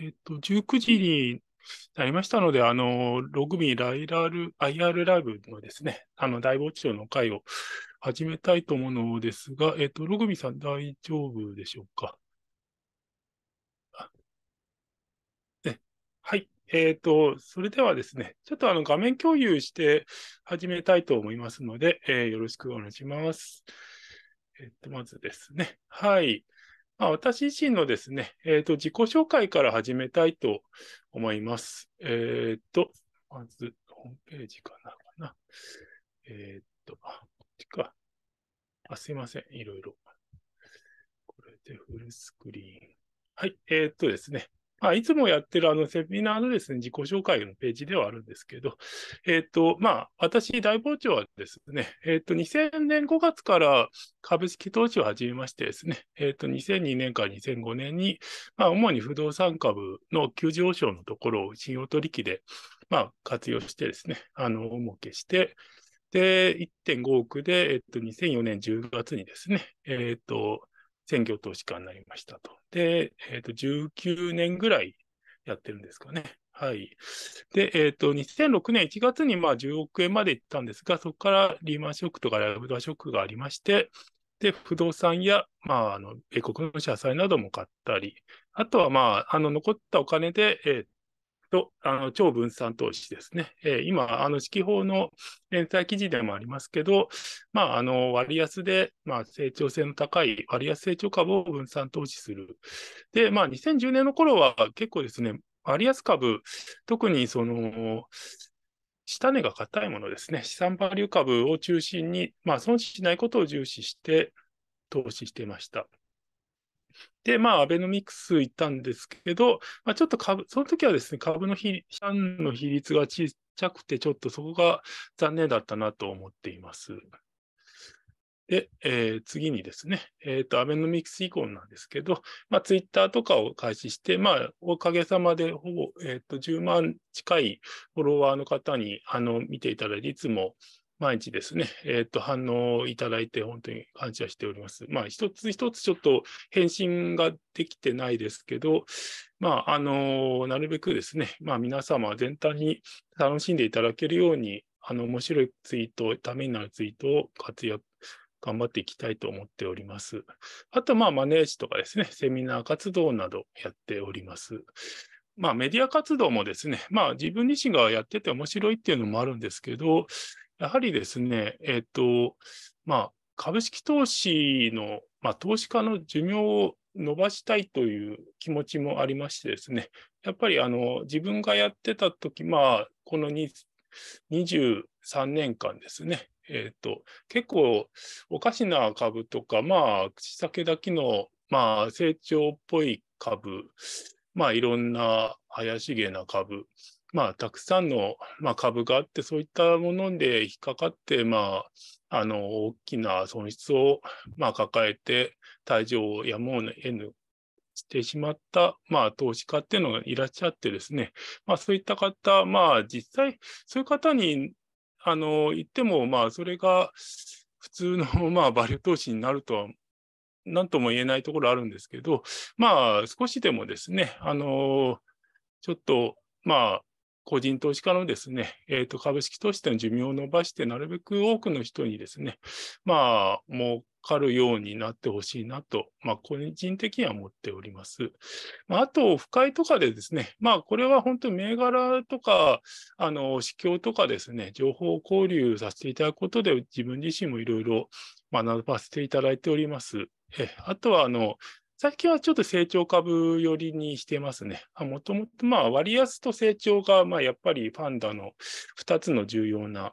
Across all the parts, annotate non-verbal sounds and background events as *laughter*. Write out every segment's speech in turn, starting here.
えっ、ー、と、19時になりましたので、あの、ログミーライラル、IR ライブのですね、あの、大膨張の会を始めたいと思うのですが、えっ、ー、と、ログミーさん大丈夫でしょうかはい。えっ、ー、と、それではですね、ちょっとあの、画面共有して始めたいと思いますので、えー、よろしくお願いします。えっ、と、まずですね、はい。まあ、私自身のですね、えーと、自己紹介から始めたいと思います。えっ、ー、と、まず、ホームページかな。かなえっ、ー、と、あ、こっちか。あ、すいません。いろいろ。これでフルスクリーン。はい。えっ、ー、とですね。まあ、いつもやってるあのセミナーのですね、自己紹介のページではあるんですけど、えっ、ー、と、まあ、私、大傍聴はですね、えっ、ー、と、2000年5月から株式投資を始めましてですね、えっ、ー、と、2002年から2005年に、まあ、主に不動産株の急上昇のところを信用取引で、まあ、活用してですね、あの、おもけして、で、1.5億で、えっ、と、2004年10月にですね、えっ、と、専業投資家になりましたと。で、えっ、ー、と、19年ぐらいやってるんですかね。はい。で、えっ、ー、と、2006年1月にまあ10億円まで行ったんですが、そこからリーマンショックとかラブダショックがありまして、で、不動産や、まあ、あの、米国の社債なども買ったり、あとは、まあ、あの、残ったお金で、えっ、と、あの超分散投資ですね。えー、今、あの、四季報の連載記事でもありますけど、まあ、あの、割安で、まあ、成長性の高い割安成長株を分散投資する。で、まあ、2010年の頃は結構ですね、割安株、特にその、下値が硬いものですね、資産バリュー株を中心に、まあ、損しないことを重視して投資していました。で、まあ、アベノミクス行ったんですけど、まあ、ちょっと株、その時はですね、株の比、資産の比率が小さくて、ちょっとそこが残念だったなと思っています。で、えー、次にですね、えっ、ー、と、アベノミクス以降なんですけど、まあ、ツイッターとかを開始して、まあ、おかげさまで、ほぼ、えっ、ー、と、10万近いフォロワーの方に、あの、見ていただいて、いつも、毎日ですね、えっ、ー、と、反応いただいて、本当に感謝しております。まあ、一つ一つちょっと返信ができてないですけど、まあ、あのー、なるべくですね、まあ、皆様全体に楽しんでいただけるように、あの、面白いツイート、ためになるツイートを活躍、頑張っていきたいと思っております。あと、まあ、マネージとかですね、セミナー活動などやっております。まあ、メディア活動もですね、まあ、自分自身がやってて面白いっていうのもあるんですけど、やはりですね、えー、と、まあ、株式投資の、まあ、投資家の寿命を伸ばしたいという気持ちもありましてですね、やっぱりあの自分がやってた時、まあ、この23年間ですね、えーと結構おかしな株とか、まあ、口先だけの、まあ、成長っぽい株、まあ、いろんな怪しげな株、まあ、たくさんの、まあ、株があって、そういったもので引っかかって、まあ、あの大きな損失を、まあ、抱えて、退場をやむを得ぬしてしまった、まあ、投資家っていうのがいらっしゃってですね、まあ、そういった方、まあ、実際、そういう方にあの言っても、まあ、それが普通の、*laughs* まあ、バリュー投資になるとはんとも言えないところあるんですけど、まあ、少しでもですね、あのちょっと、まあ、個人投資家のですね、えー、と株式投資の寿命を延ばして、なるべく多くの人にですね、まあ、儲かるようになってほしいなと、まあ、個人的には思っております。まあ、あと、不快とかでですね、まあ、これは本当、に銘柄とか、あの、市況とかですね、情報交流させていただくことで、自分自身もいろいろ学ばせていただいております。えあとは、あの、最近はちょっと成長株寄りにしてますね。もともと、まあ、割安と成長が、まあ、やっぱりファンダの2つの重要な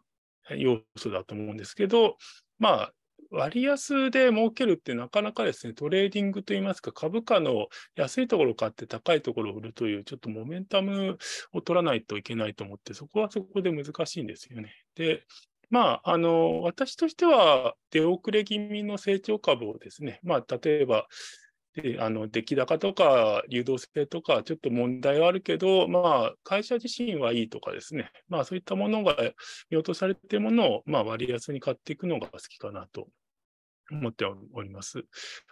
要素だと思うんですけど、まあ、割安で儲けるってなかなかですね、トレーディングといいますか、株価の安いところを買って高いところを売るという、ちょっとモメンタムを取らないといけないと思って、そこはそこで難しいんですよね。で、まあ、あの、私としては出遅れ気味の成長株をですね、まあ、例えば、であの出来高とか流動性とか、ちょっと問題はあるけど、まあ、会社自身はいいとかですね、まあ、そういったものが見落とされているものを、まあ、割安に買っていくのが好きかなと思っております。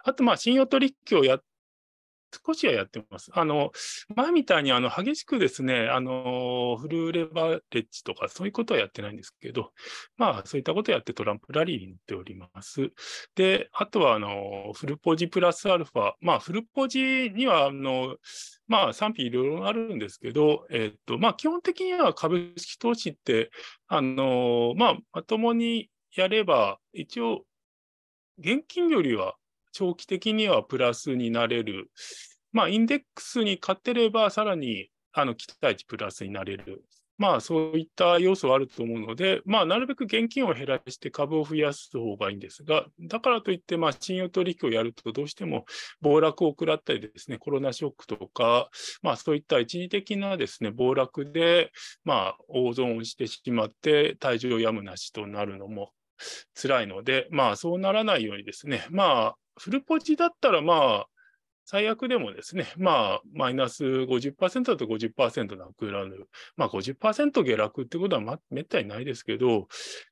あと、まあ、信用取引をやっ少しはやってます。あの、前みたいにあの激しくですね、あの、フルレバレッジとかそういうことはやってないんですけど、まあ、そういったことをやってトランプラリーに行っております。で、あとは、あの、フルポジプラスアルファ、まあ、フルポジには、あの、まあ、賛否いろいろあるんですけど、えっと、まあ、基本的には株式投資って、あの、まあ、まともにやれば、一応、現金よりは長期的にはプラスになれる。まあ、インデックスに勝てれば、さらにあの期待値プラスになれる。まあ、そういった要素はあると思うので、まあ、なるべく現金を減らして株を増やす方がいいんですが、だからといって、まあ、信用取引をやると、どうしても暴落を食らったりですね、コロナショックとか、まあ、そういった一時的なですね、暴落で、まあ、大損をしてしまって、退場やむなしとなるのも辛いので、まあ、そうならないようにですね、まあ、フルポジだったら、まあ、最悪でもですね、まあ、マイナス50%と50%なくなる。まあ50、下落ってことは、ま、めったにないですけど、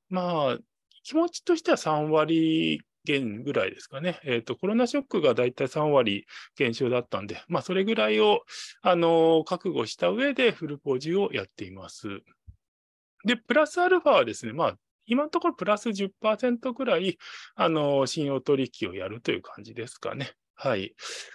まあ、気持ちとしては3割減ぐらいですかね。えっ、ー、と、コロナショックがだいたい3割減少だったんで、まあ、それぐらいを、あの、覚悟した上でフルポジをやっています。で、プラスアルファはですね、まあ、今のところプラス10%ぐらい、あの、信用取引をやるという感じですかね。はい。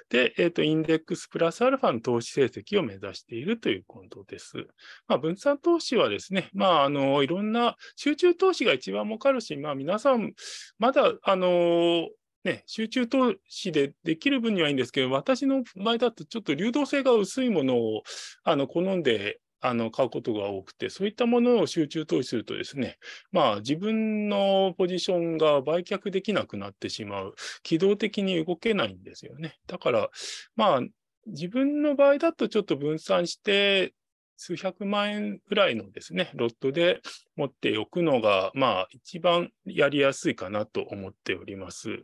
で、えっ、ー、と、インデックスプラスアルファの投資成績を目指しているということです。まあ、分散投資はですね、まあ、あの、いろんな集中投資が一番儲かるし、まあ、皆さん、まだ、あの、ね、集中投資でできる分にはいいんですけど、私の場合だとちょっと流動性が薄いものをあの好んであの買うことが多くて、そういったものを集中投資するとですね、まあ、自分のポジションが売却できなくなってしまう、機動的に動けないんですよね。だから、まあ、自分の場合だとちょっと分散して、数百万円ぐらいのですね、ロットで持っておくのが、まあ、一番やりやすいかなと思っております。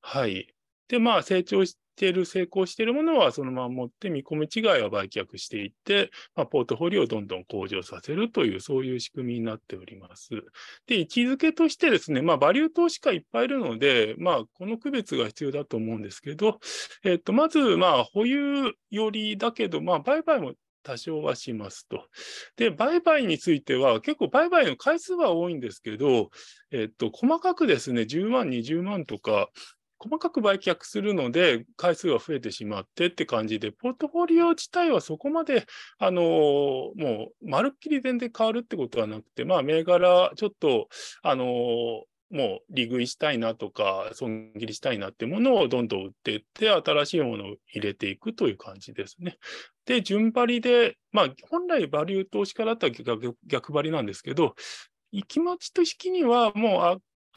はい。で、まあ、成長してる、成功してるものはそのまま持って、見込み違いは売却していって、まあ、ポートフォリオをどんどん向上させるという、そういう仕組みになっております。で、位置づけとしてですね、まあ、バリュー投資家いっぱいいるので、まあ、この区別が必要だと思うんですけど、えっと、まず、まあ、保有よりだけど、まあ、売買も多少はしますと。で、売買については、結構売買の回数は多いんですけど、えっと、細かくですね、10万、20万とか、細かく売却するので、回数が増えてしまってって感じで、ポートフォリオ自体はそこまで、あのもう、まるっきり全然変わるってことはなくて、まあ、銘柄、ちょっと、あのもう利食いしたいなとか、損切りしたいなってものをどんどん売っていって、新しいものを入れていくという感じですね。で、順張りで、まあ、本来バリュー投資家だったら逆逆張りなんですけど、行き待ちと式にはもう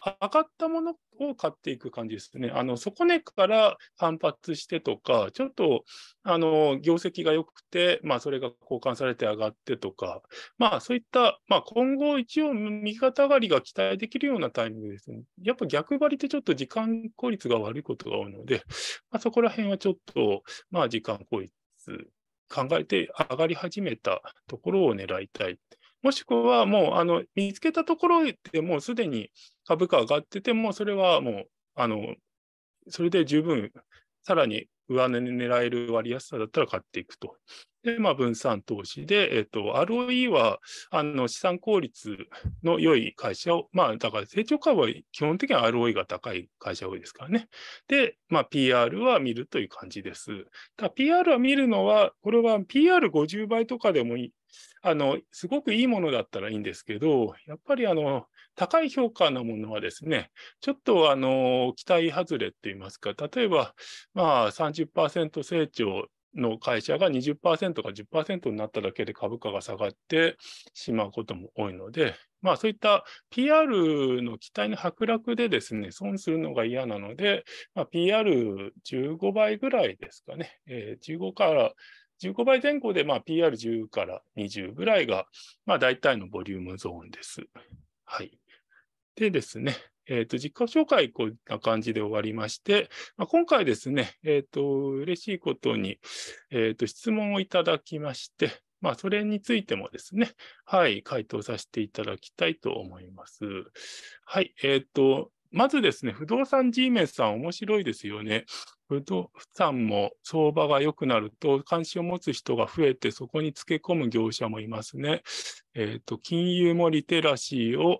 上がったものを買っていく感じですね。あの底根から反発してとか、ちょっとあの業績が良くて、まあ、それが交換されて上がってとか、まあ、そういった、まあ、今後、一応右肩上がりが期待できるようなタイミングですね。やっぱ逆張りってちょっと時間効率が悪いことが多いので、まあ、そこら辺はちょっと、まあ、時間効率考えて上がり始めたところを狙いたい。もしくはもうあの見つけたところでもうすでに株価上がってても、それはもうあのそれで十分、さらに上値に狙える割安さだったら買っていくと。で、まあ、分散投資で、えっ、と、ROE は、あの、資産効率の良い会社を、まあ、だから成長株は基本的には ROE が高い会社多いですからね。で、まあ、PR は見るという感じです。PR は見るのは、これは PR50 倍とかでもいい、あの、すごくいいものだったらいいんですけど、やっぱりあの、高い評価のものはですね、ちょっとあの期待外れって言いますか、例えば、まあ30%成長の会社が20%か10%になっただけで株価が下がってしまうことも多いので、まあ、そういった PR の期待の剥落でですね、損するのが嫌なので、まあ、PR15 倍ぐらいですかね、えー、15から15倍前後で、まあ、PR10 から20ぐらいが、まあ、大体のボリュームゾーンです。はい。でですね、えっ、ー、と、実己紹介、こんな感じで終わりまして、まあ、今回ですね、えっ、ー、と、嬉しいことに、えっ、ー、と、質問をいただきまして、まあ、それについてもですね、はい、回答させていただきたいと思います。はい、えっ、と、まずですね、不動産 G メンさん、面白いですよね。不動産も相場が良くなると、関心を持つ人が増えて、そこにつけ込む業者もいますね。えっ、と、金融もリテラシーを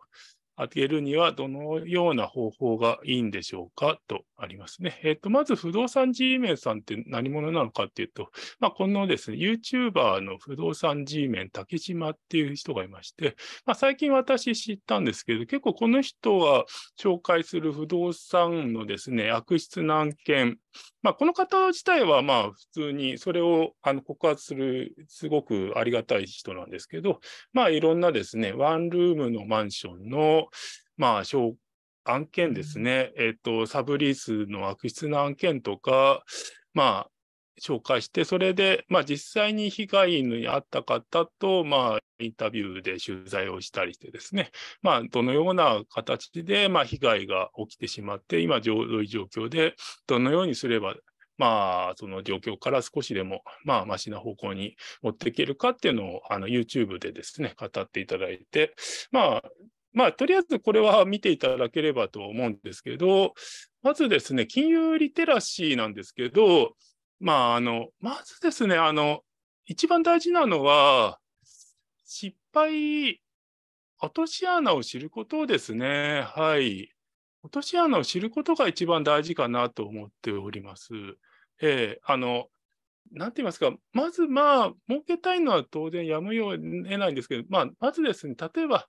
上げるにはどのような方法がいいんでしょうかとありますね。えっ、ー、と、まず不動産 G メンさんって何者なのかっていうと、まあ、このですね、YouTuber の不動産 G メン竹島っていう人がいまして、まあ、最近私知ったんですけど、結構この人は紹介する不動産のですね、悪質な案件、まあ、この方自体はまあ普通にそれをあの告発するすごくありがたい人なんですけど、まあ、いろんなですね、ワンルームのマンションのまあ、案件ですね、えっと、サブリースの悪質な案件とか、まあ、紹介して、それで、まあ、実際に被害に遭った方と、まあ、インタビューで取材をしたりしてですね、まあ、どのような形で、まあ、被害が起きてしまって、今、どういう状況で、どのようにすれば、まあ、その状況から少しでも、まあ、ましな方向に持っていけるかっていうのを、あの、YouTube でですね、語っていただいて、まあ、まあ、とりあえずこれは見ていただければと思うんですけど、まずですね、金融リテラシーなんですけど、まあ、あの、まずですね、あの、一番大事なのは、失敗、落とし穴を知ることですね。はい。落とし穴を知ることが一番大事かなと思っております。えー、あの、なんて言いますか、まずまあ、儲けたいのは当然やむよう得ないんですけど、まあ、まずですね、例えば、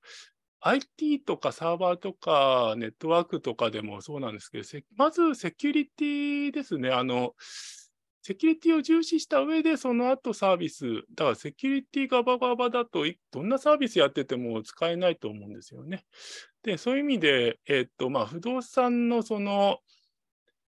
IT とかサーバーとかネットワークとかでもそうなんですけど、まずセキュリティですね。あの、セキュリティを重視した上で、その後サービス、だからセキュリティガバガバだと、どんなサービスやってても使えないと思うんですよね。で、そういう意味で、えっと、まあ、不動産のその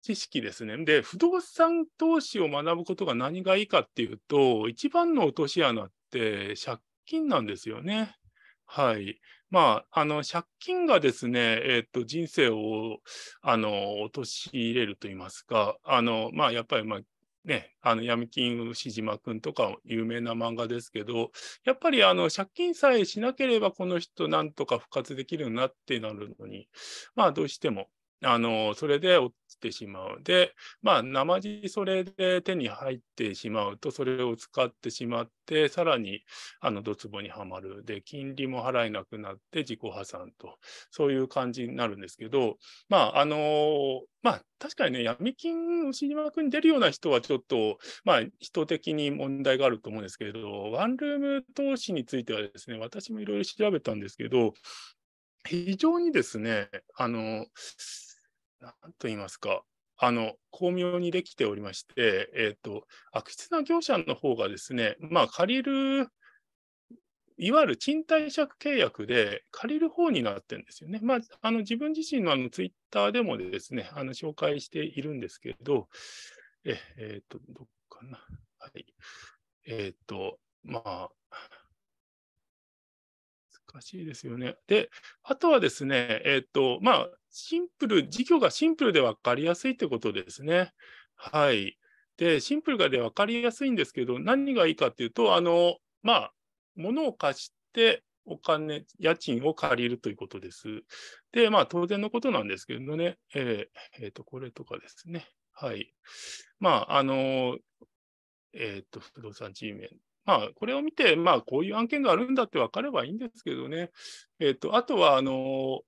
知識ですね。で、不動産投資を学ぶことが何がいいかっていうと、一番の落とし穴って借金なんですよね。はい。まあ、あの借金がですね、えー、と人生をあの陥れると言いますか、あのまあ、やっぱり、まあね、あの闇金牛島君とか有名な漫画ですけど、やっぱりあの借金さえしなければこの人なんとか復活できるなってなるのに、まあどうしてもあのそれで落ちてしまう。で、まあ、なまじそれで手に入ってしまうと、それを使ってしまって、さらにあのドツボにはまる。で、金利も払えなくなって自己破産と、そういう感じになるんですけど、まあ、あの、まあ、確かにね、闇金を島君に出るような人は、ちょっと、まあ、人的に問題があると思うんですけれど、ワンルーム投資についてはですね、私もいろいろ調べたんですけど、非常にですね、あの、何と言いますか、あの巧妙にできておりまして、えーと、悪質な業者の方がですね、まあ、借りる、いわゆる賃貸借契約で借りる方になってるんですよね。まあ、あの自分自身のあのツイッターでもですね、あの紹介しているんですけれど、えっ、えー、と、どっかな。はい。えっ、ー、と、まあ、難しいですよね。で、あとはですね、えっ、ー、と、まあ、シンプル、事業がシンプルで分かりやすいってことですね。はい。で、シンプルがで分かりやすいんですけど、何がいいかっていうと、あの、まあ、物を貸して、お金、家賃を借りるということです。で、まあ、当然のことなんですけどね、えっ、ー、えー、と、これとかですね。はい。まあ、あの、えっ、ー、と、不動産 G メンまあ、これを見て、まあ、こういう案件があるんだって分かればいいんですけどね。えっ、と、あとは、あの、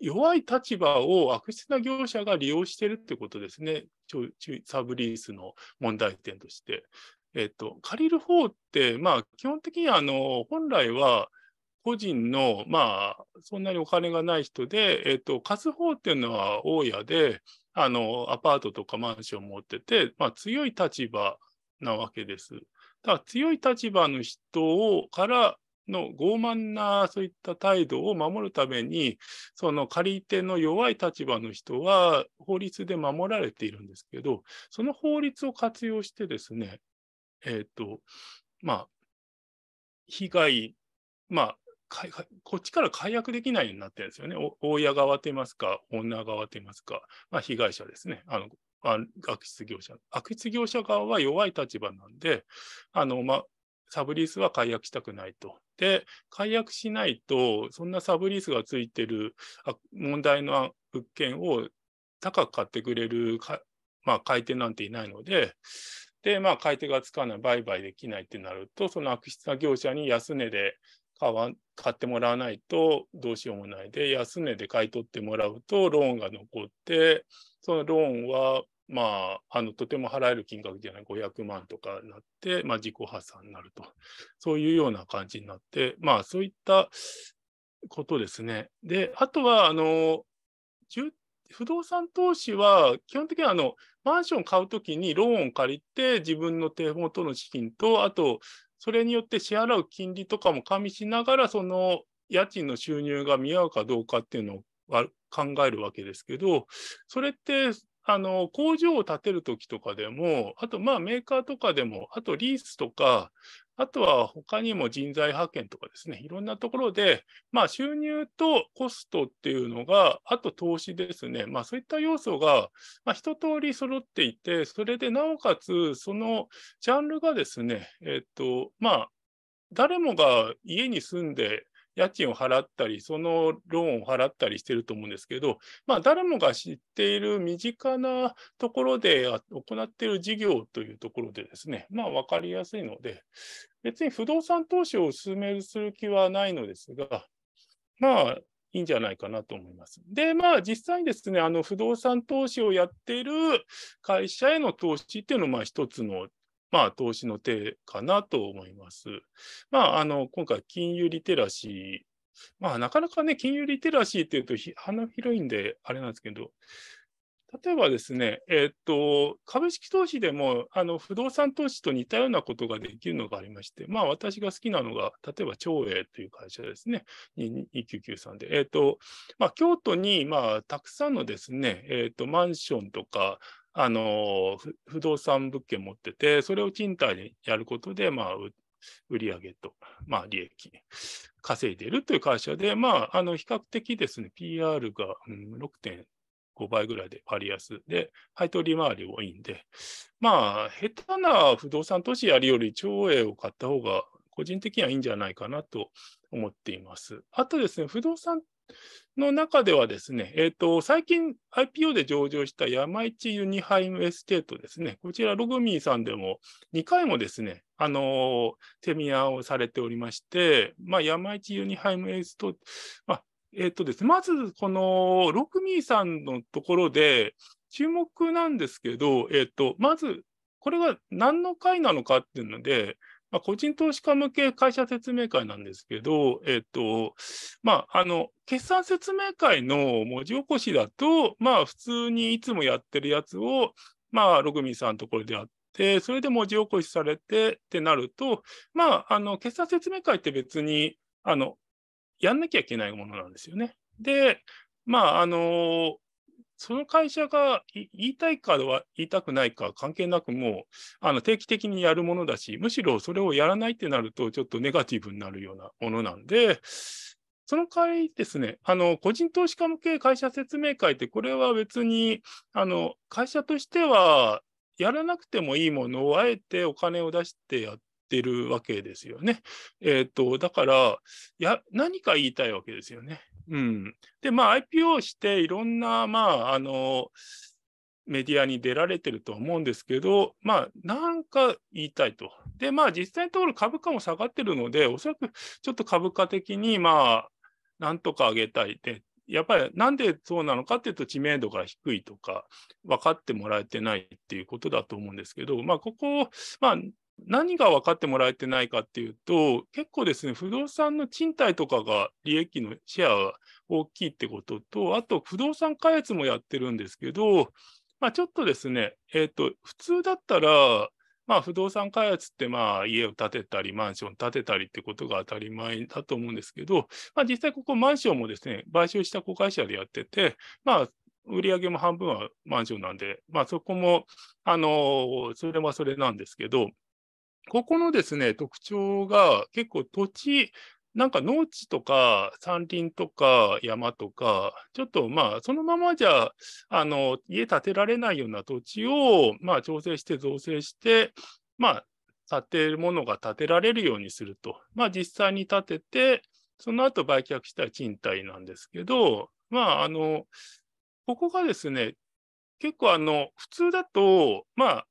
弱い立場を悪質な業者が利用してるってことですね。サブリースの問題点として。えっ、と、借りる方って、まあ、基本的にあの、本来は、個人の、まあ、そんなにお金がない人で、えっ、と、貸す方っていうのは大家で、あの、アパートとかマンション持ってて、まあ、強い立場なわけです。だ強い立場の人をからの傲慢なそういった態度を守るために、その借り手の弱い立場の人は法律で守られているんですけど、その法律を活用してですね、えっ、ー、と、まあ、被害、まあ、こっちから解約できないようになってるんですよね。大家側といいますか、女側といいますか、まあ、被害者ですね。あのあ悪質業者。悪質業者側は弱い立場なんで、あの、まあ、サブリースは解約したくないと。で、解約しないと、そんなサブリースがついてる問題の物件を高く買ってくれるまあ、買い手なんていないので、で、まあ、買い手がつかない、売買できないってなると、その悪質な業者に安値で買わ買ってもらわないとどうしようもないで、安値で買い取ってもらうと、ローンが残って、そのローンはまあ、あのとても払える金額じゃない500万とかなって、まあ、自己破産になるとそういうような感じになって、まあ、そういったことですね。であとはあの不動産投資は基本的にあのマンション買うときにローンを借りて自分の手元の資金とあとそれによって支払う金利とかも加味しながらその家賃の収入が見合うかどうかっていうのを考えるわけですけどそれってあの工場を建てるときとかでも、あとまあメーカーとかでも、あとリースとか、あとは他にも人材派遣とかですね、いろんなところで、まあ、収入とコストっていうのが、あと投資ですね、まあ、そういった要素が、まあ、一通り揃っていて、それでなおかつ、そのジャンルがですね、えっとまあ、誰もが家に住んで家賃を払ったり、そのローンを払ったりしてると思うんですけど、まあ、誰もが知っている身近なところで行っている事業というところでですね、まあ、分かりやすいので、別に不動産投資をお勧めする気はないのですが、まあ、いいんじゃないかなと思います。で、まあ、実際にですね、あの不動産投資をやっている会社への投資っていうのも、一つのまあ、投資の手かなと思います。まあ、あの、今回、金融リテラシー、まあ、なかなかね、金融リテラシーっていうと、花広いんで、あれなんですけど、例えばですね、えー、っと、株式投資でもあの不動産投資と似たようなことができるのがありまして、まあ、私が好きなのが、例えば長英という会社ですね、2993で、えー、っとまあ、京都に、まあ、たくさんのですね、えー、っとマンションとか、あの不動産物件持ってて、それを賃貸でやることで、まあ、売上と、まあ、利益稼いでいるという会社で、まあ、あの比較的ですね、PR が、うん、6.5倍ぐらいで割安で、配当利回り多いんで、まあ、下手な不動産投資やるより、長営を買った方が個人的にはいいんじゃないかなと思っています。あとですね、不動産の中ではですね、えっ、ー、と、最近 IPO で上場した山市ユニハイムエステートですね、こちらログミーさんでも2回もですね、あのセミナーをされておりまして、まあ、山市ユニハイムエステート、まあ、えっ、ー、とですね、まずこのログミーさんのところで、注目なんですけど、えっ、ー、と、まず、これが何の回なのかっていうので、まあ、個人投資家向け会社説明会なんですけど、えっと、まあ、あの、決算説明会の文字起こしだと、まあ、普通にいつもやってるやつを、まあ、ログミンさんのところでやって、それで文字起こしされてってなると、まあ、あの、決算説明会って別に、あの、やんなきゃいけないものなんですよね。で、まあ、あの、その会社が言いたいかは言いたくないか関係なくもうあの定期的にやるものだし、むしろそれをやらないってなるとちょっとネガティブになるようなものなんで、その代わりですね、あの個人投資家向け会社説明会って、これは別にあの会社としてはやらなくてもいいものをあえてお金を出してやってるわけですよね。えっ、ー、と、だからや、何か言いたいわけですよね。うん、で、まあ、IPO して、いろんな、まあ、あの、メディアに出られてるとは思うんですけど、まあ、なんか言いたいと。で、まあ、実際のところ株価も下がってるので、おそらくちょっと株価的に、まあ、なんとか上げたい。で、やっぱりなんでそうなのかっていうと、知名度が低いとか、分かってもらえてないっていうことだと思うんですけど、まあ、ここを、まあ、何が分かってもらえてないかっていうと、結構ですね、不動産の賃貸とかが利益のシェアが大きいってことと、あと不動産開発もやってるんですけど、まあ、ちょっとですね、えーと、普通だったら、まあ、不動産開発ってまあ家を建てたり、マンション建てたりってことが当たり前だと思うんですけど、まあ、実際ここ、マンションもですね、買収した子会社でやってて、まあ、売り上げも半分はマンションなんで、まあ、そこも、あのそれはそれなんですけど、ここのですね、特徴が結構土地、なんか農地とか山林とか山とか、ちょっとまあそのままじゃあの家建てられないような土地をまあ調整して造成して、まあ建てのが建てられるようにすると。まあ実際に建てて、その後売却したら賃貸なんですけど、まああの、ここがですね、結構あの普通だと、まあ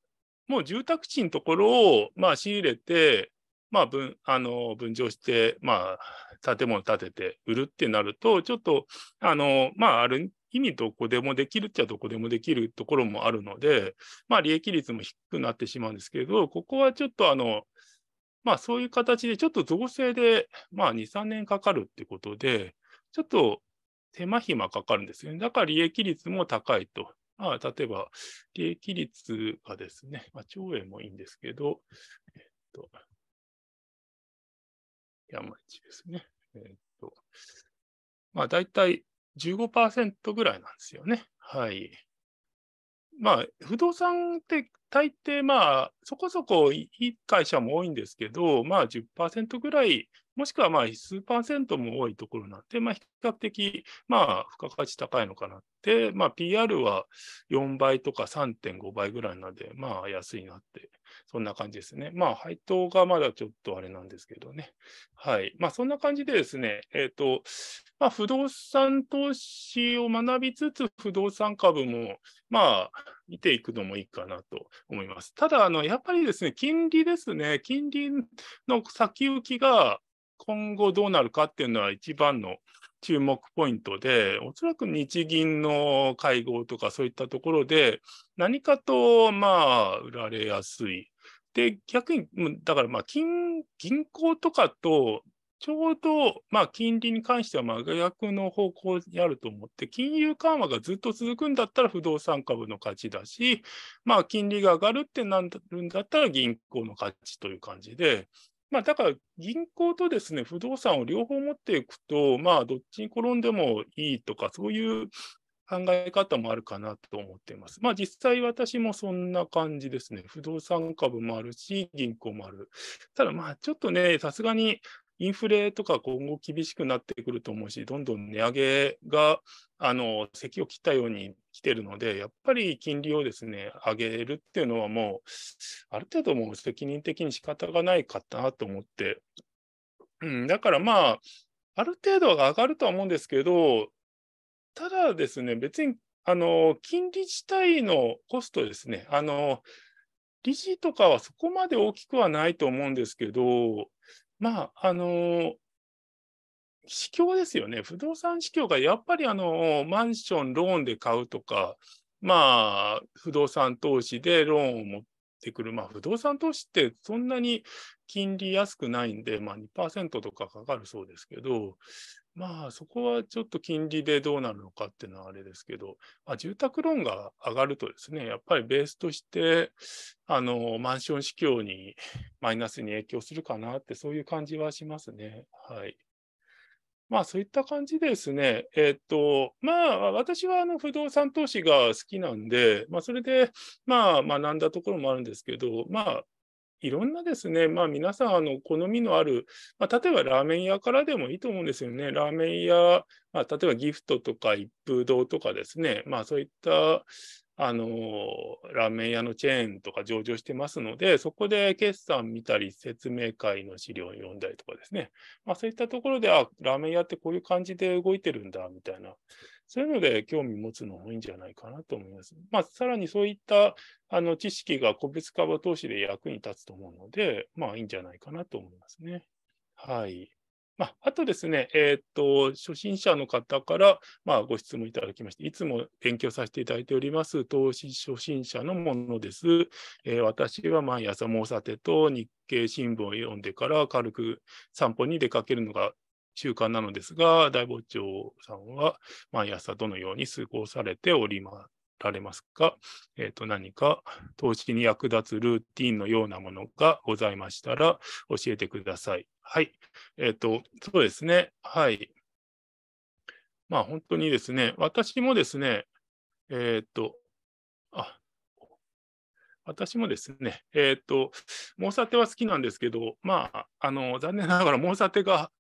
もう住宅地のところを、まあ、仕入れて、まあ、分あの分譲して、まあ、建物建てて売るってなると、ちょっと、あのまあ、ある意味どこでもできるっちゃどこでもできるところもあるので、まあ、利益率も低くなってしまうんですけど、ここはちょっとあの、まあ、そういう形で、ちょっと造成で、まあ、2、3年かかるってことで、ちょっと手間暇かかるんですよね。だから利益率も高いと。まあ、例えば、利益率がですね、まあ、兆円もいいんですけど、えっと、山一ですね。えっと、まあ、大体15%ぐらいなんですよね。はい。まあ、不動産って大抵、まあ、そこそこいい会社も多いんですけど、まあ10、10%ぐらいもしくはまあ数パーセントも多いところなんで、まあ、比較的まあ付加価値高いのかなって、まあ、PR は4倍とか3.5倍ぐらいなので、まあ安いなって、そんな感じですね。まあ配当がまだちょっとあれなんですけどね。はい。まあそんな感じでですね、えっ、ー、と、まあ、不動産投資を学びつつ、不動産株もまあ見ていくのもいいかなと思います。ただ、あのやっぱりですね、金利ですね、金利の先行きが今後どうなるかっていうのは一番の注目ポイントで、おそらく日銀の会合とかそういったところで、何かとまあ売られやすい。で、逆に、だからまあ銀銀行とかと、ちょうどまあ金利に関しては真逆の方向にあると思って、金融緩和がずっと続くんだったら不動産株の価値だし、まあ金利が上がるってなるんだったら銀行の価値という感じで、まあ、だから銀行とですね不動産を両方持っていくと、まあ、どっちに転んでもいいとか、そういう考え方もあるかなと思っています。まあ、実際私もそんな感じですね。不動産株もあるし、銀行もある。ただ、まあ、ちょっとね、さすがにインフレとか今後厳しくなってくると思うし、どんどん値上げが、あの、席を切ったように来てるので、やっぱり金利をですね、上げるっていうのはもう、ある程度もう責任的に仕方がないかなと思って、うん、だからまあ、ある程度は上がるとは思うんですけど、ただですね、別に、あの、金利自体のコストですね、あの、理事とかはそこまで大きくはないと思うんですけど、まあ、あのー、市況ですよね、不動産市況がやっぱりあのマンション、ローンで買うとか、まあ、不動産投資でローンを持ってくる、まあ、不動産投資ってそんなに金利安くないんで、まあ、2%とかかかるそうですけど、まあ、そこはちょっと金利でどうなるのかっていうのはあれですけど、まあ、住宅ローンが上がるとですね、やっぱりベースとして、あの、マンション市況にマイナスに影響するかなって、そういう感じはしますね。はい。まあ、そういった感じですね。えっ、ー、と、まあ、私はあの不動産投資が好きなんで、まあ、それで、まあ、学んだところもあるんですけど、まあ、いろんなですね、まあ、皆さんあの好みのある、まあ、例えばラーメン屋からでもいいと思うんですよね。ラーメン屋、まあ、例えばギフトとか一風堂とかですね、まあ、そういったあのラーメン屋のチェーンとか上場してますので、そこで決算見たり、説明会の資料を読んだりとかですね、まあ、そういったところで、あラーメン屋ってこういう感じで動いてるんだみたいなそういうので興味持つのもいいんじゃないかなと思います。まあ、さらにそういったあの知識が個別株投資で役に立つと思うので、まあいいんじゃないかなと思いますね。はい。まあ、あとですね、えー、っと、初心者の方から、まあ、ご質問いただきまして、いつも勉強させていただいております、投資初心者のものです。えー、私は毎朝、申し立てと日経新聞を読んでから軽く散歩に出かけるのが習慣なのですが、大坊長さんは毎朝どのように過ごされておりまられますか、えー、と何か投資に役立つルーティンのようなものがございましたら教えてください。はい。えっ、ー、と、そうですね。はい。まあ本当にですね、私もですね、えっ、ー、と、私もですね、えっ、と、モーサテは好きなんですけど、まあ、あの、残念ながらモーサテが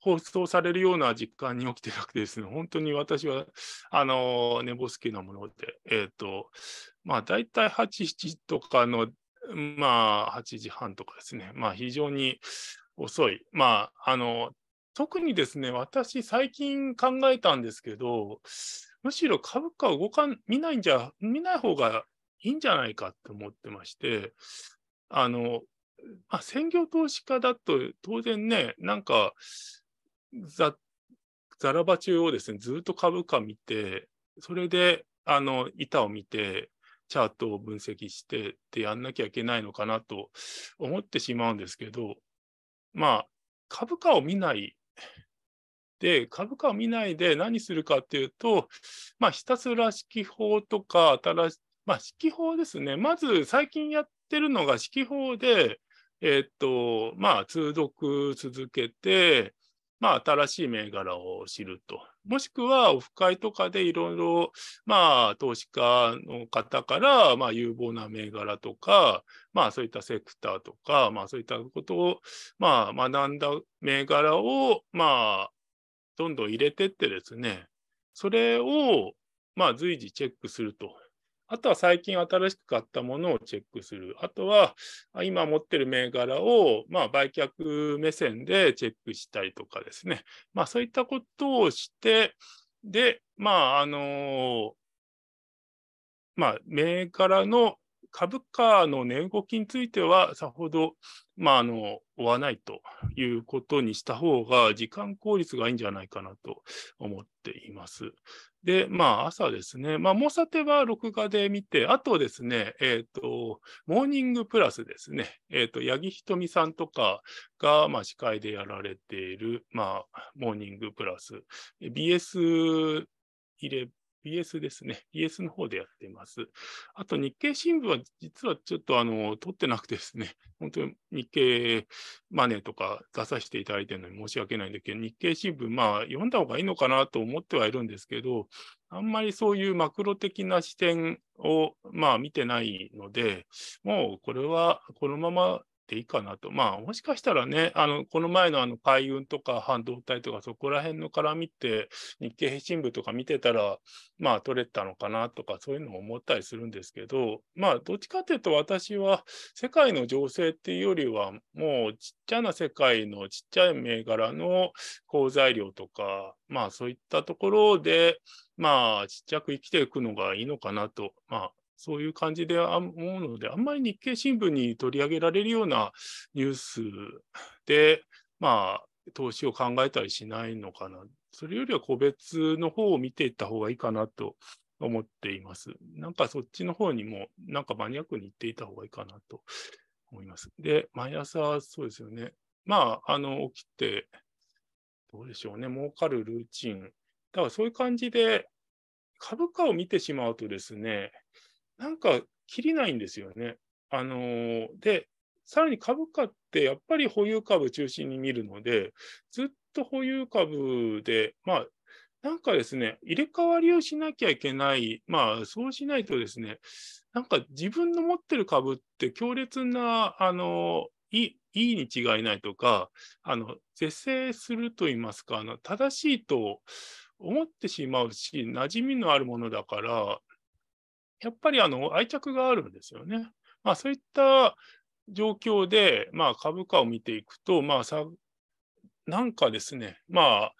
放送されるような実感に起きてなくてですね、本当に私は、あの、寝坊好きなもので、えっ、と、まあ、大体8、7とかの、まあ、8時半とかですね、まあ、非常に遅い。まあ、あの、特にですね、私、最近考えたんですけど、むしろ株価を動かん、見ないんじゃ、見ない方がいいんじゃないかって思ってまして、あの、まあ、専業投資家だと当然ね、なんか、ざ、ざらば中をですね、ずっと株価見て、それで、あの、板を見て、チャートを分析してってやんなきゃいけないのかなと思ってしまうんですけど、まあ、株価を見ないで、株価を見ないで何するかっていうと、まあ、ひたすら指揮法とか新しまあ、指揮法ですね。まず最近やってるのが指揮法で、えー、っと、まあ、通読続けて、まあ、新しい銘柄を知ると。もしくは、オフ会とかでいろいろ、まあ、投資家の方から、まあ、有望な銘柄とか、まあ、そういったセクターとか、まあ、そういったことを、まあ、学んだ銘柄を、まあ、どんどん入れてってですね、それを、まあ、随時チェックするとあとは最近新しく買ったものをチェックする。あとは今持ってる銘柄を、まあ、売却目線でチェックしたりとかですね。まあそういったことをして、で、まああの、まあ銘柄の株価の値動きについては、さほど、まあ、あの追わないということにした方が、時間効率がいいんじゃないかなと思っています。で、まあ、朝ですね、まあ、モサテは録画で見て、あとですね、えっ、ー、と、モーニングプラスですね、えっ、ー、と、八木ひとみさんとかが、まあ、司会でやられている、まあ、モーニングプラス、b s BS ですね。BS の方でやってます。あと日経新聞は実はちょっとあの、取ってなくてですね、*laughs* 本当に日経マネーとか出させていただいてるのに申し訳ないんだけど、日経新聞、まあ読んだ方がいいのかなと思ってはいるんですけど、あんまりそういうマクロ的な視点を、まあ、見てないので、もうこれはこのままていいかなと。まあ、もしかしたらね、あの、この前のあの、海運とか半導体とか、そこら辺の絡みって、日経平新部とか見てたら、まあ、取れたのかなとか、そういうのを思ったりするんですけど、まあ、どっちかっていうと、私は、世界の情勢っていうよりは、もう、ちっちゃな世界のちっちゃい銘柄の好材料とか、まあ、そういったところで、まあ、ちっちゃく生きていくのがいいのかなと、まあ、そういう感じで思うので、あんまり日経新聞に取り上げられるようなニュースで、まあ、投資を考えたりしないのかな。それよりは個別の方を見ていった方がいいかなと思っています。なんかそっちの方にも、なんかマニアックに行っていた方がいいかなと思います。で、毎朝、そうですよね。まあ、あの、起きて、どうでしょうね、儲かるルーチン。だからそういう感じで、株価を見てしまうとですね、なんか切りないんですよね。あのー、で、さらに株価ってやっぱり保有株中心に見るので、ずっと保有株で、まあ、なんかですね、入れ替わりをしなきゃいけない、まあ、そうしないとですね、なんか自分の持ってる株って強烈な、あのー、いいいに違いないとか、あの、是正すると言いますか、あの、正しいと思ってしまうし、馴染みのあるものだから、やっぱりあの愛着があるんですよね。まあ、そういった状況で、まあ、株価を見ていくと、まあさ、なんかですね、まあ、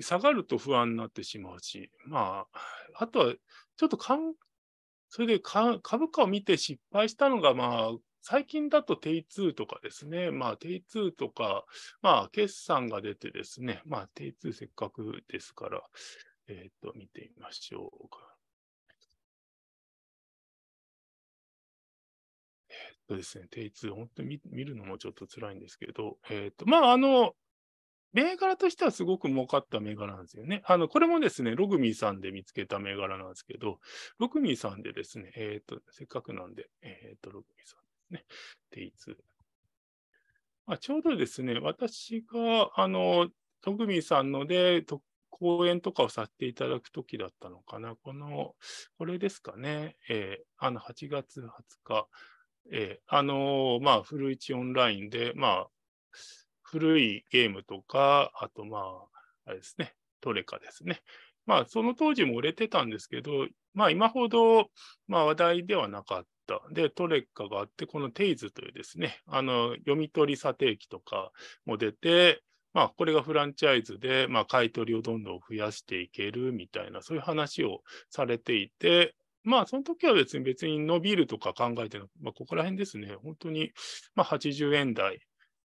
下がると不安になってしまうし、まあ、あとはちょっとかん、それでか株価を見て失敗したのが、まあ、最近だと T2 とかですね、まあ、T2 とか、まあ、決算が出てですね、まあ、T2 せっかくですから、えっ、ー、と、見てみましょうか。うですね、定通、本当に見るのもちょっと辛いんですけど、えっ、ー、と、まあ、あの、銘柄としてはすごく儲かった銘柄なんですよね。あの、これもですね、ログミーさんで見つけた銘柄なんですけど、ログミーさんでですね、えっ、ー、と、せっかくなんで、えっ、ー、と、ログミーさんですね、定通。まあ、ちょうどですね、私が、あの、ログミーさんので、講演とかをさせていただくときだったのかな。この、これですかね。えー、あの、8月20日、えー、あのー、まあ、古市オンラインで、まあ、古いゲームとか、あと、まあ、あれですね、トレカですね。まあ、その当時も売れてたんですけど、まあ、今ほど、まあ、話題ではなかった。で、トレカがあって、このテイズというですね、あの、読み取り査定機とかも出て、まあ、これがフランチャイズで、まあ、買い取りをどんどん増やしていけるみたいな、そういう話をされていて、まあ、その時は別に別に伸びるとか考えての、まあ、ここら辺ですね。本当に、まあ、80円台。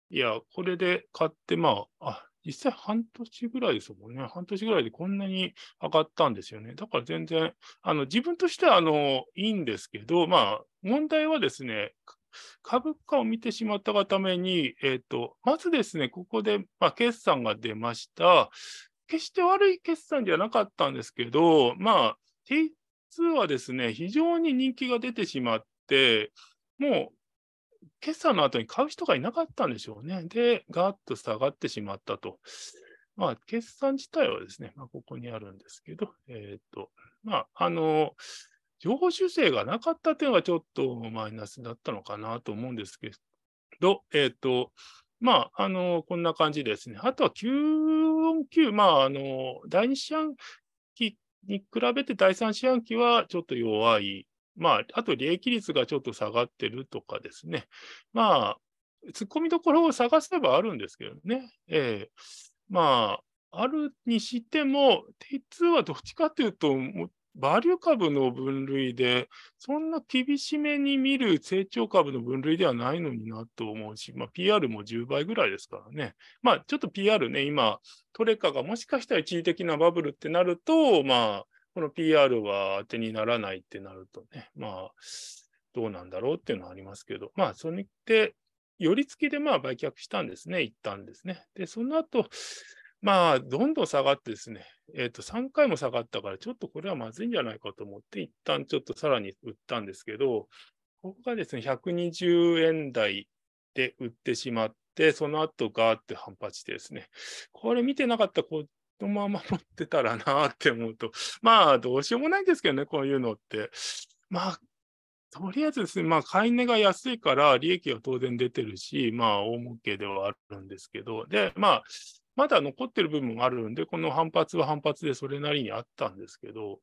いや、これで買って、まあ、あ、実際半年ぐらいですもんね。半年ぐらいでこんなに上がったんですよね。だから全然、あの、自分としては、あの、いいんですけど、まあ、問題はですね、株価を見てしまったがために、えっ、ー、と、まずですね、ここで、まあ、決算が出ました。決して悪い決算じゃなかったんですけど、まあ、はですね、非常に人気が出てしまって、もう決算の後に買う人がいなかったんでしょうね。で、ガーッと下がってしまったと。まあ、決算自体はですね、まあ、ここにあるんですけど、えっ、ー、と、まあ、あの、情報修正がなかった点はがちょっとマイナスだったのかなと思うんですけど、えっ、ー、と、まあ、あの、こんな感じですね。あとは Q4Q、まあ、あの、第二四半期に比べて第3四半期はちょっと弱い。まあ、あと利益率がちょっと下がってるとかですね。まあ、突っ込みどころを探せばあるんですけどね。えー、まあ、あるにしても、T2 はどっちかというと、もバリュー株の分類で、そんな厳しめに見る成長株の分類ではないのになと思うし、まあ、PR も10倍ぐらいですからね。まあ、ちょっと PR ね、今、トレカがもしかしたら一時的なバブルってなると、まあ、この PR は当てにならないってなるとね、まあ、どうなんだろうっていうのはありますけど、まあ、それって、寄り付きでまあ売却したんですね、一旦ですね。で、その後、まあ、どんどん下がってですね、えー、と、3回も下がったから、ちょっとこれはまずいんじゃないかと思って、一旦ちょっとさらに売ったんですけど、ここがですね、120円台で売ってしまって、その後ガーって反発してですね、これ見てなかったこのまま持ってたらなって思うと、まあ、どうしようもないんですけどね、こういうのって。まあ、とりあえずですね、まあ、買い値が安いから利益は当然出てるし、まあ、大儲けではあるんですけど、で、まあ、まだ残ってる部分があるんで、この反発は反発でそれなりにあったんですけど、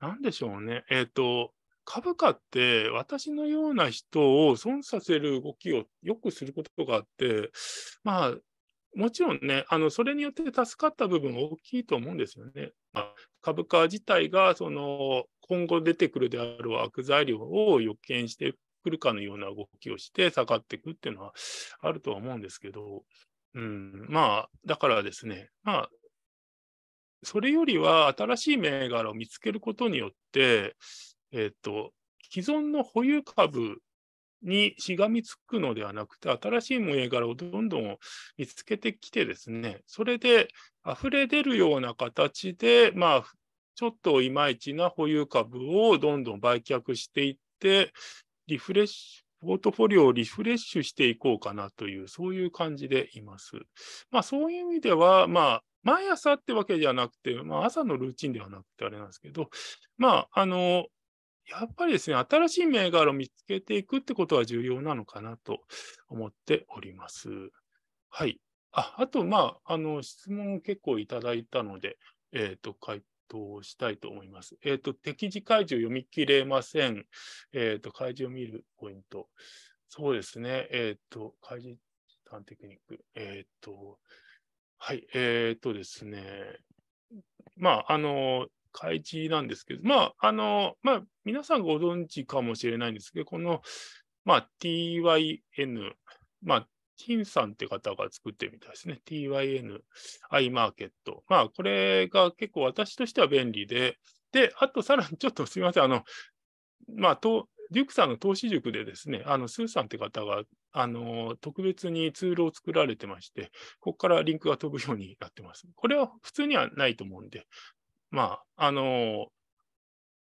なんでしょうね。えっ、ー、と、株価って私のような人を損させる動きをよくすることがあって、まあ、もちろんね、あのそれによって助かった部分大きいと思うんですよね。まあ、株価自体がその今後出てくるであろう悪材料を予見してくるかのような動きをして下がっていくっていうのはあるとは思うんですけど、うん、まあ、だからですね、まあ、それよりは新しい銘柄を見つけることによって、えっ、と、既存の保有株にしがみつくのではなくて、新しい銘柄をどんどん見つけてきてですね、それで溢れ出るような形で、まあ、ちょっといまいちな保有株をどんどん売却していって、リフレッシュ、ポートフォリオをリフレッシュしていこうかなという、そういう感じでいます。まあ、そういう意味では、まあ、毎朝ってわけじゃなくて、まあ、朝のルーチンではなくてあれなんですけど、まあ、あの、やっぱりですね、新しい銘柄を見つけていくってことは重要なのかなと思っております。はい。ああと、まあ、あの、質問を結構いただいたので、えっ、ー、と、回と、したいと思います。えっ、ー、と、適時解除読み切れません。えっ、ー、と、解除を見るポイント。そうですね。えっ、ー、と、開示端テクニック。えっ、と、はい、えっ、とですね。まあ、あの、開示なんですけど、まあ、あの、まあ、皆さんご存知かもしれないんですけど、この、まあ、TYN、まあ、金さんって方が作ってみたいですね。TYN iMarket。まあ、これが結構私としては便利で、で、あとさらにちょっとすみません、あの、まあ、とデュクさんの投資塾でですね、あのスーさんって方が、あの、特別にツールを作られてまして、ここからリンクが飛ぶようになってます。これは普通にはないと思うんで、まあ、あの、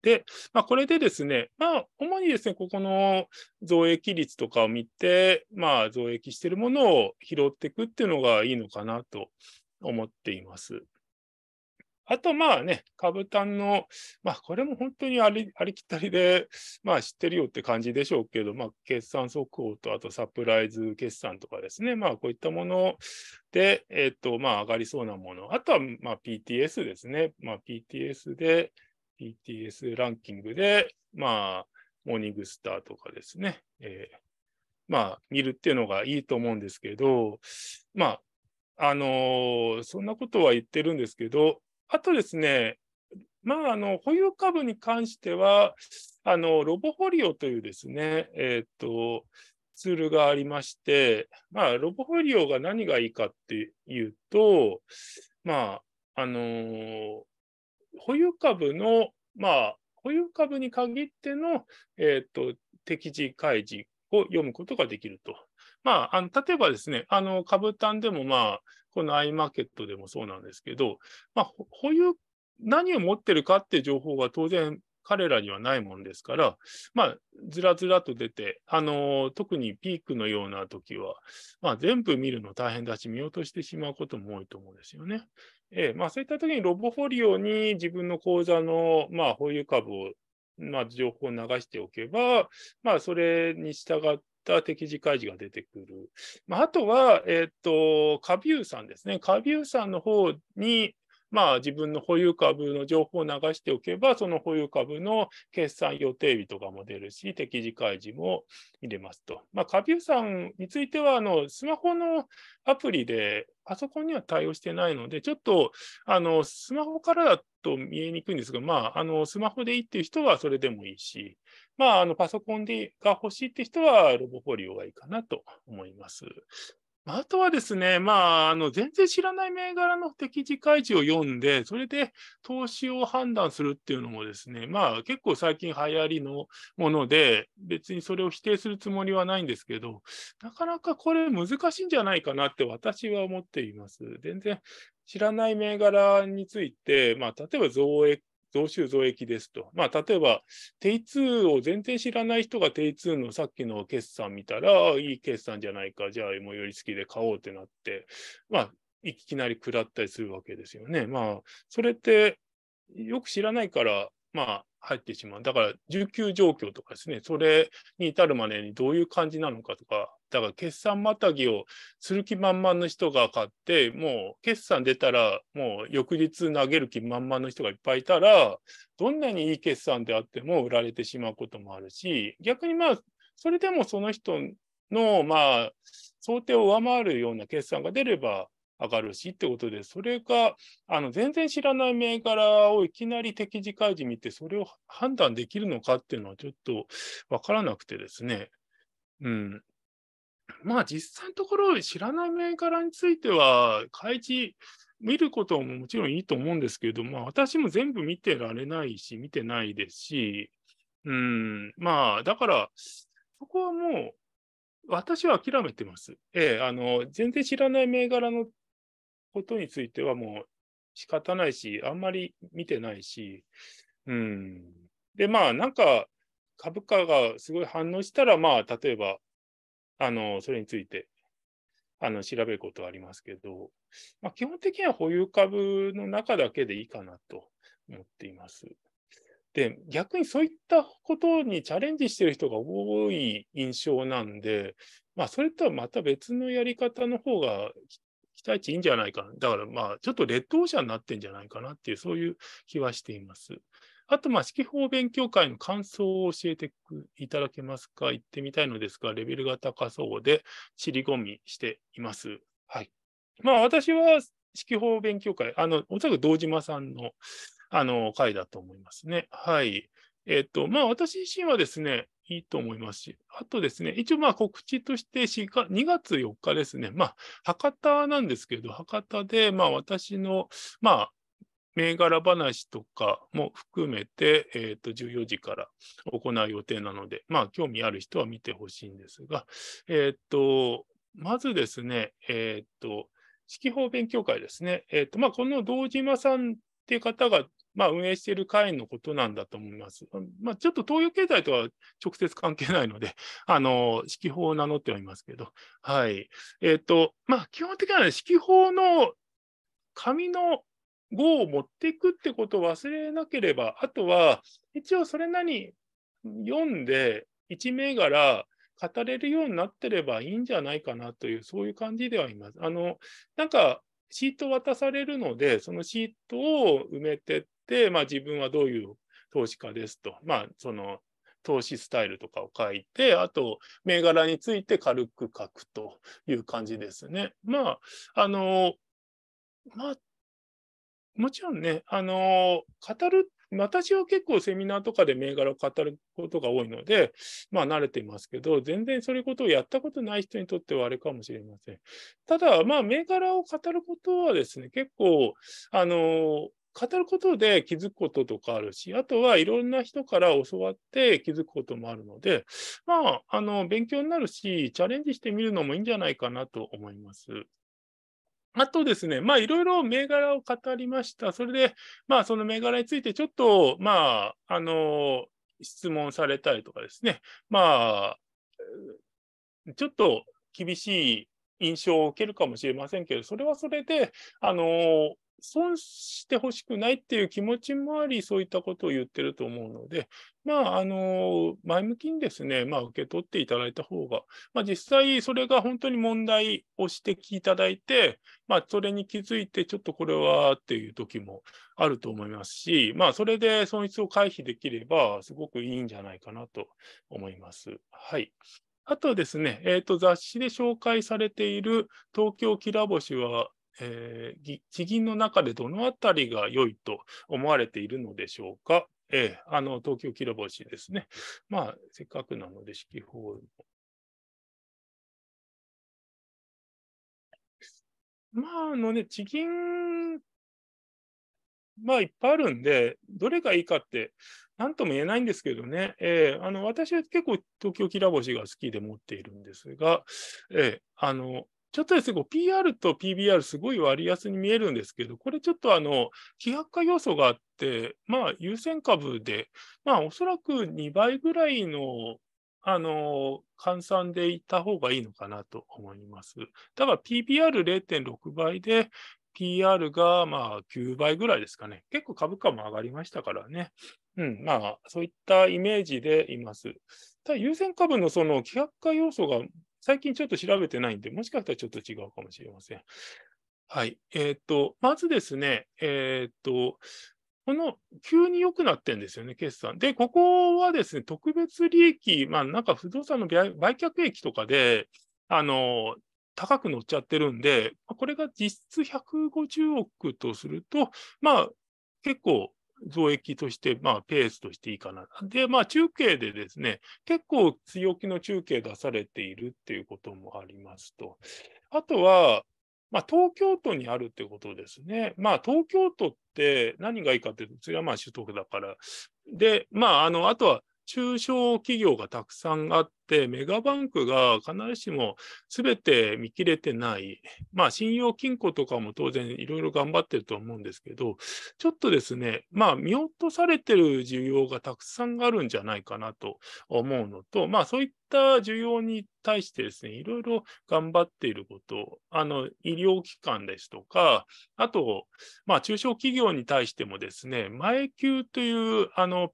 で、まあ、これでですね、まあ、主にですね、ここの増益率とかを見て、まあ、増益しているものを拾っていくっていうのがいいのかなと思っています。あと、まあね、株単の、まあ、これも本当にありありきたりで、まあ、知ってるよって感じでしょうけど、まあ、決算速報と、あとサプライズ決算とかですね、まあ、こういったもので、えっ、ー、と、まあ、上がりそうなもの、あとは、まあ、PTS ですね、まあ、PTS で、b t s ランキングで、まあ、モーニングスターとかですね、えー、まあ、見るっていうのがいいと思うんですけど、まあ、あのー、そんなことは言ってるんですけど、あとですね、まあ、あの、保有株に関しては、あの、ロボホリオというですね、えっ、ー、と、ツールがありまして、まあ、ロボホリオが何がいいかっていうと、まあ、あのー、保有株の、まあ、保有株に限っての、えーと、適時開示を読むことができると。まあ、あの例えばですね、あの株単でも、まあ、この i イマーケットでもそうなんですけど、まあ、保有、何を持ってるかっていう情報が当然彼らにはないもんですから、まあ、ずらずらと出て、あの特にピークのような時は、まあ、全部見るの大変だし、見落としてしまうことも多いと思うんですよね。ええ、まあ、そういった時にロボフォリオに自分の口座の、まあ、保有株を、まあ、情報を流しておけば、まあ、それに従った適時開示が出てくる。まあ、あとは、えっ、と、カビウさんですね。カビウさんの方に、まあ、自分の保有株の情報を流しておけば、その保有株の決算予定日とかも出るし、適時開示も入れますと。まあ、下流んについてはあの、スマホのアプリで、パソコンには対応してないので、ちょっとあのスマホからだと見えにくいんですが、まあ、あのスマホでいいっていう人はそれでもいいし、まあ、あのパソコンでが欲しいって人はロボフォリオがいいかなと思います。あとはですね、まあ、あの、全然知らない銘柄の適時開示を読んで、それで投資を判断するっていうのもですね、まあ、結構最近流行りのもので、別にそれを否定するつもりはないんですけど、なかなかこれ難しいんじゃないかなって私は思っています。全然知らない銘柄について、まあ、例えば増益増収増益ですと。まあ、例えば、定2を全然知らない人が定2のさっきの決算見たら、いい決算じゃないか、じゃあ、もう寄り付きで買おうってなって、まあ、いきなり食らったりするわけですよね。まあ、それって、よく知らないから、まあ、入ってしまう。だから、需給状況とかですね、それに至るまでにどういう感じなのかとか、だから決算またぎをする気満々の人が買って、もう決算出たら、もう翌日投げる気満々の人がいっぱいいたら、どんなにいい決算であっても売られてしまうこともあるし、逆にまあ、それでもその人の、まあ、想定を上回るような決算が出れば、上がるしってことで、それがあの全然知らない銘柄をいきなり適時開示見て、それを判断できるのかっていうのはちょっと分からなくてですね。うん。まあ実際のところ、知らない銘柄については、開示、見ることももちろんいいと思うんですけれども、まあ、私も全部見てられないし、見てないですし、うん、まあ、だから、そこはもう、私は諦めてます。ええ、あの、全然知らない銘柄のことについてはもう仕方ないし、あんまり見てないし、うん。で、まあ、なんか、株価がすごい反応したら、まあ、例えば、あの、それについて、あの、調べることはありますけど、まあ、基本的には保有株の中だけでいいかなと思っています。で、逆にそういったことにチャレンジしてる人が多い印象なんで、まあ、それとはまた別のやり方の方がきっ対地いいんじゃないかな。だからまあ、ちょっと劣等者になってんじゃないかなっていう、そういう気はしています。あと、まあ、四季法勉強会の感想を教えていただけますか行ってみたいのですが、レベルが高そうで、尻込みしています。はい。まあ、私は四季法勉強会、あの、おそらく堂島さんの、あの、会だと思いますね。はい。えっ、と、まあ、私自身はですね、いいと思いますし、あとですね、一応まあ告知として4月2月4日ですね、まあ、博多なんですけど、博多で、まあ、私の、まあ、銘柄話とかも含めて、えー、と14時から行う予定なので、まあ、興味ある人は見てほしいんですが、えー、と、まずですね、えー、と、四季法勉強会ですね、えー、と、まあ、この堂島さんっていう方がまあ、運営している会員のことなんだと思います。まあ、ちょっと東洋経済とは直接関係ないので、*laughs* あの、四季法を名乗ってはいますけど、はい。えっ、ー、と、まあ、基本的には四季法の紙の語を持っていくってことを忘れなければ、あとは、一応それなりに読んで、一銘柄、語れるようになってればいいんじゃないかなという、そういう感じではいます。あの、なんか、シート渡されるので、そのシートを埋めてっ、まあ、自分はどういう投資家ですと、まあ、その投資スタイルとかを書いて、あと、銘柄について軽く書くという感じですね。まあ、あの、まあ、もちろんね、あの、語る、私は結構セミナーとかで銘柄を語ることが多いので、まあ慣れていますけど、全然そういうことをやったことない人にとってはあれかもしれません。ただ、まあ銘柄を語ることはですね、結構、あの、語ることで気づくこととかあるし、あとはいろんな人から教わって気づくこともあるので、まあ、あの、勉強になるし、チャレンジしてみるのもいいんじゃないかなと思います。あとですね、まあいろいろ銘柄を語りました。それで、まあその銘柄についてちょっと、まあ、あの、質問されたりとかですね、まあ、ちょっと厳しい印象を受けるかもしれませんけど、それはそれで、あの、損してほしくないっていう気持ちもあり、そういったことを言ってると思うので、まあ、あの、前向きにですね、まあ、受け取っていただいた方が、まあ、実際それが本当に問題を指摘いただいて、まあ、それに気づいて、ちょっとこれはっていう時もあると思いますし、まあ、それで損失を回避できれば、すごくいいんじゃないかなと思います。はい。あとですね、えっ、ー、と、雑誌で紹介されている東京きらぼしはえー、地銀の中でどのあたりが良いと思われているのでしょうか。えー、あの東京キロ星ですね。まあ、せっかくなので、季法まあ、あのね、地銀、まあ、いっぱいあるんで、どれがいいかって、なんとも言えないんですけどね、えー、あの私は結構東京らぼ星が好きで持っているんですが、えー、あのちょっとですね、PR と PBR すごい割安に見えるんですけど、これちょっとあの、希薄化要素があって、まあ、優先株で、まあ、おそらく2倍ぐらいの、あの、換算でいった方がいいのかなと思います。ただ PBR0.6 倍で、PR がまあ9倍ぐらいですかね。結構株価も上がりましたからね。うん、まあ、そういったイメージでいます。ただ、優先株のその、希薄化要素が最近ちょっと調べてないんで、もしかしたらちょっと違うかもしれません。はい。えっ、ー、と、まずですね、えっ、と、この急に良くなってるんですよね、決算。で、ここはですね、特別利益、まあなんか不動産の売却益とかで、あの、高く乗っちゃってるんで、これが実質150億とすると、まあ結構増益として、まあ、ペースとしていいかな。で、まあ、中継でですね、結構強気の中継出されているっていうこともありますと。あとは、まあ、東京都にあるってことですね。まあ、東京都って何がいいかというと、それはまあ首都だから。で、まあ、あの、あとは中小企業がたくさんあって、メガバンクが必ずしもすべて見切れてない、まあ、信用金庫とかも当然いろいろ頑張ってると思うんですけど、ちょっとですね、まあ、見落とされてる需要がたくさんあるんじゃないかなと思うのと、まあ、そういった需要に対してですね、いろいろ頑張っていること、あの医療機関ですとか、あと、まあ、中小企業に対してもですね、前給というあの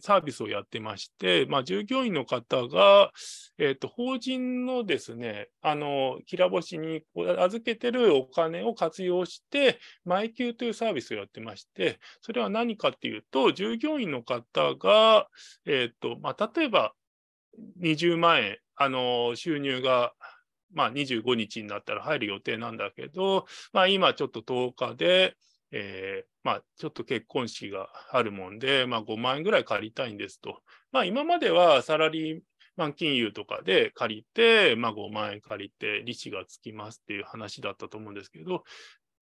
サービスをやってまして、まあ、従業員の方が、えーと、法人のですね、あの、きらぼしに預けてるお金を活用して、毎給というサービスをやってまして、それは何かっていうと、従業員の方が、えっ、ー、と、まあ、例えば、20万円、あの、収入がまあ、25日になったら入る予定なんだけど、まあ、今ちょっと10日で、えー、まあ、ちょっと結婚式があるもんで、まあ、5万円ぐらい借りたいんですと。まあ、今まではサラリーマン金融とかで借りて、まあ、5万円借りて、利子がつきますっていう話だったと思うんですけど、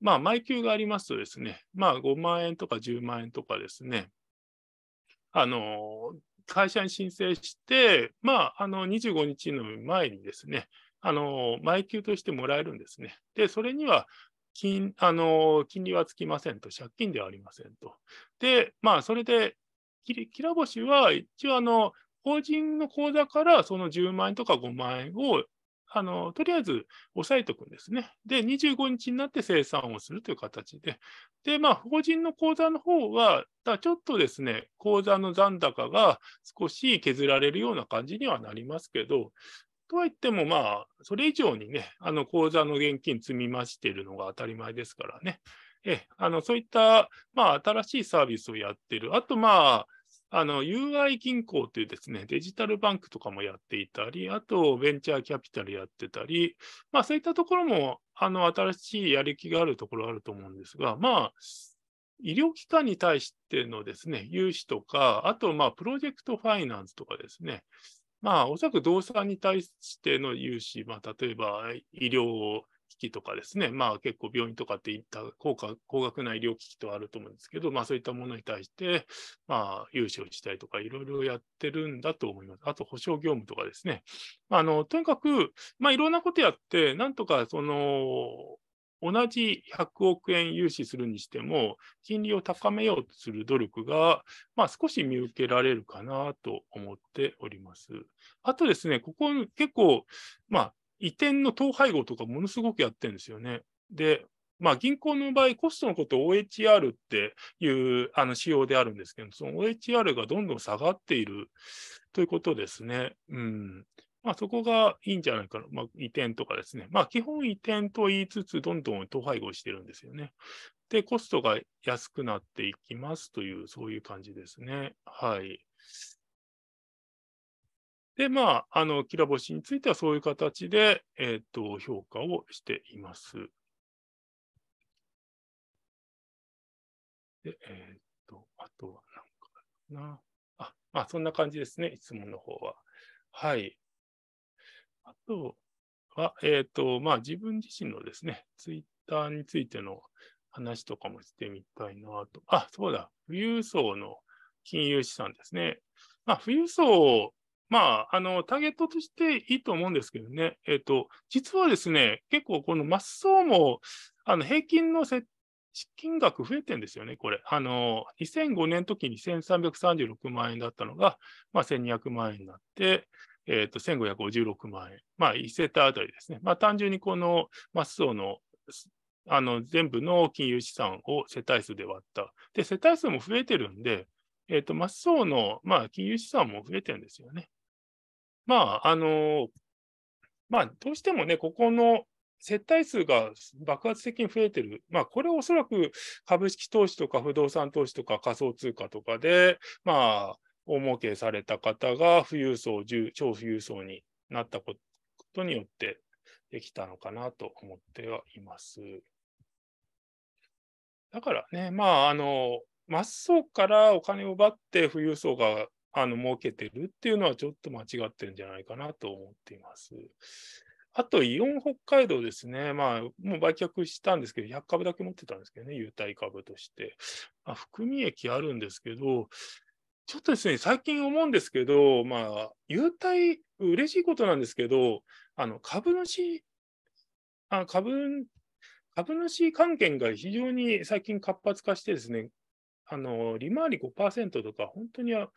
まあ、毎給がありますとですね、まあ、5万円とか10万円とかですね、あの、会社に申請して、まあ、あの、25日の前にですね、あの、毎給としてもらえるんですね。で、それには、金あの金利はつきませんと、借金ではありませんと。で、まあ、それで、きらぼしは一応あの、法人の口座からその10万円とか5万円をあのとりあえず押さえておくんですね。で、25日になって生産をするという形で。で、まあ、法人の口座の方は、だちょっとですね、口座の残高が少し削られるような感じにはなりますけど、とはいっても、まあ、それ以上にね、あの口座の現金積み増しているのが当たり前ですからね、えあのそういった、まあ、新しいサービスをやってる、あと、まあ、あの UI 銀行というですね、デジタルバンクとかもやっていたり、あとベンチャーキャピタルやってたり、まあそういったところも、あの新しいやる気があるところあると思うんですが、まあ、医療機関に対してのですね、融資とか、あとまあプロジェクトファイナンスとかですね、まあ、おそらく動産に対しての融資、まあ、例えば医療機器とかですね、まあ、結構病院とかっていった高価高額な医療機器とはあると思うんですけど、まあ、そういったものに対して、まあ、融資をしたりとか、いろいろやってるんだと思います。あと、保証業務とかですね。まあ、あのとにかく、まあ、いろんなことやって、なんとかその同じ100億円融資するにしても、金利を高めようとする努力が、まあ、少し見受けられるかなと思っております。あとですね、ここ結構、まあ、移転の統廃合とかものすごくやってるんですよね。で、まあ、銀行の場合、コストのことを OHR っていうあの仕様であるんですけど、その OHR がどんどん下がっているということですね。うん、まあ、そこがいいんじゃないかな。まあ、移転とかですね。まあ、基本移転と言いつつ、どんどん統廃合してるんですよね。で、コストが安くなっていきますという、そういう感じですね。はい。で、まあ、あの、きらぼしについてはそういう形で、えっ、ー、と、評価をしています。で、えっ、ー、と、あとは何かな。あ、まあ、そんな感じですね、質問の方は。はい。あとは、えっ、ー、と、まあ、自分自身のですね、ツイッターについての話とかもしてみたいなと。あ、そうだ。富裕層の金融資産ですね。まあ、富裕層、まあ、あの、ターゲットとしていいと思うんですけどね。えっ、ー、と、実はですね、結構この真っ層も、あの、平均の設金額増えてんですよね、これ。あの、2005年の時に1336万円だったのが、まあ、1200万円になって、えっ、ー、と、1556万円。まあ、1世帯あたりですね。まあ、単純にこのマスオのあの全部の金融資産を世帯数で割った。で、世帯数も増えてるんで、えっ、ー、と、マッソの、まあ、金融資産も増えてるんですよね。まあ、あの、まあ、どうしてもね、ここの接待数が爆発的に増えてる。まあ、これおそらく株式投資とか不動産投資とか仮想通貨とかで、まあ、大儲けされた方が富裕層、超富裕層になったことによってできたのかなと思ってはいます。だからね、まあ、あの、マ層からお金を奪って富裕層があの儲けてるっていうのはちょっと間違ってるんじゃないかなと思っています。あと、イオン北海道ですね。まあ、もう売却したんですけど、100株だけ持ってたんですけどね、優待株として。あ含み益あるんですけど、ちょっとですね、最近思うんですけど、まあ、優待、嬉しいことなんですけど、あの株主あ株、株主関係が非常に最近活発化してですね、あの、利回り5%とか、本当によ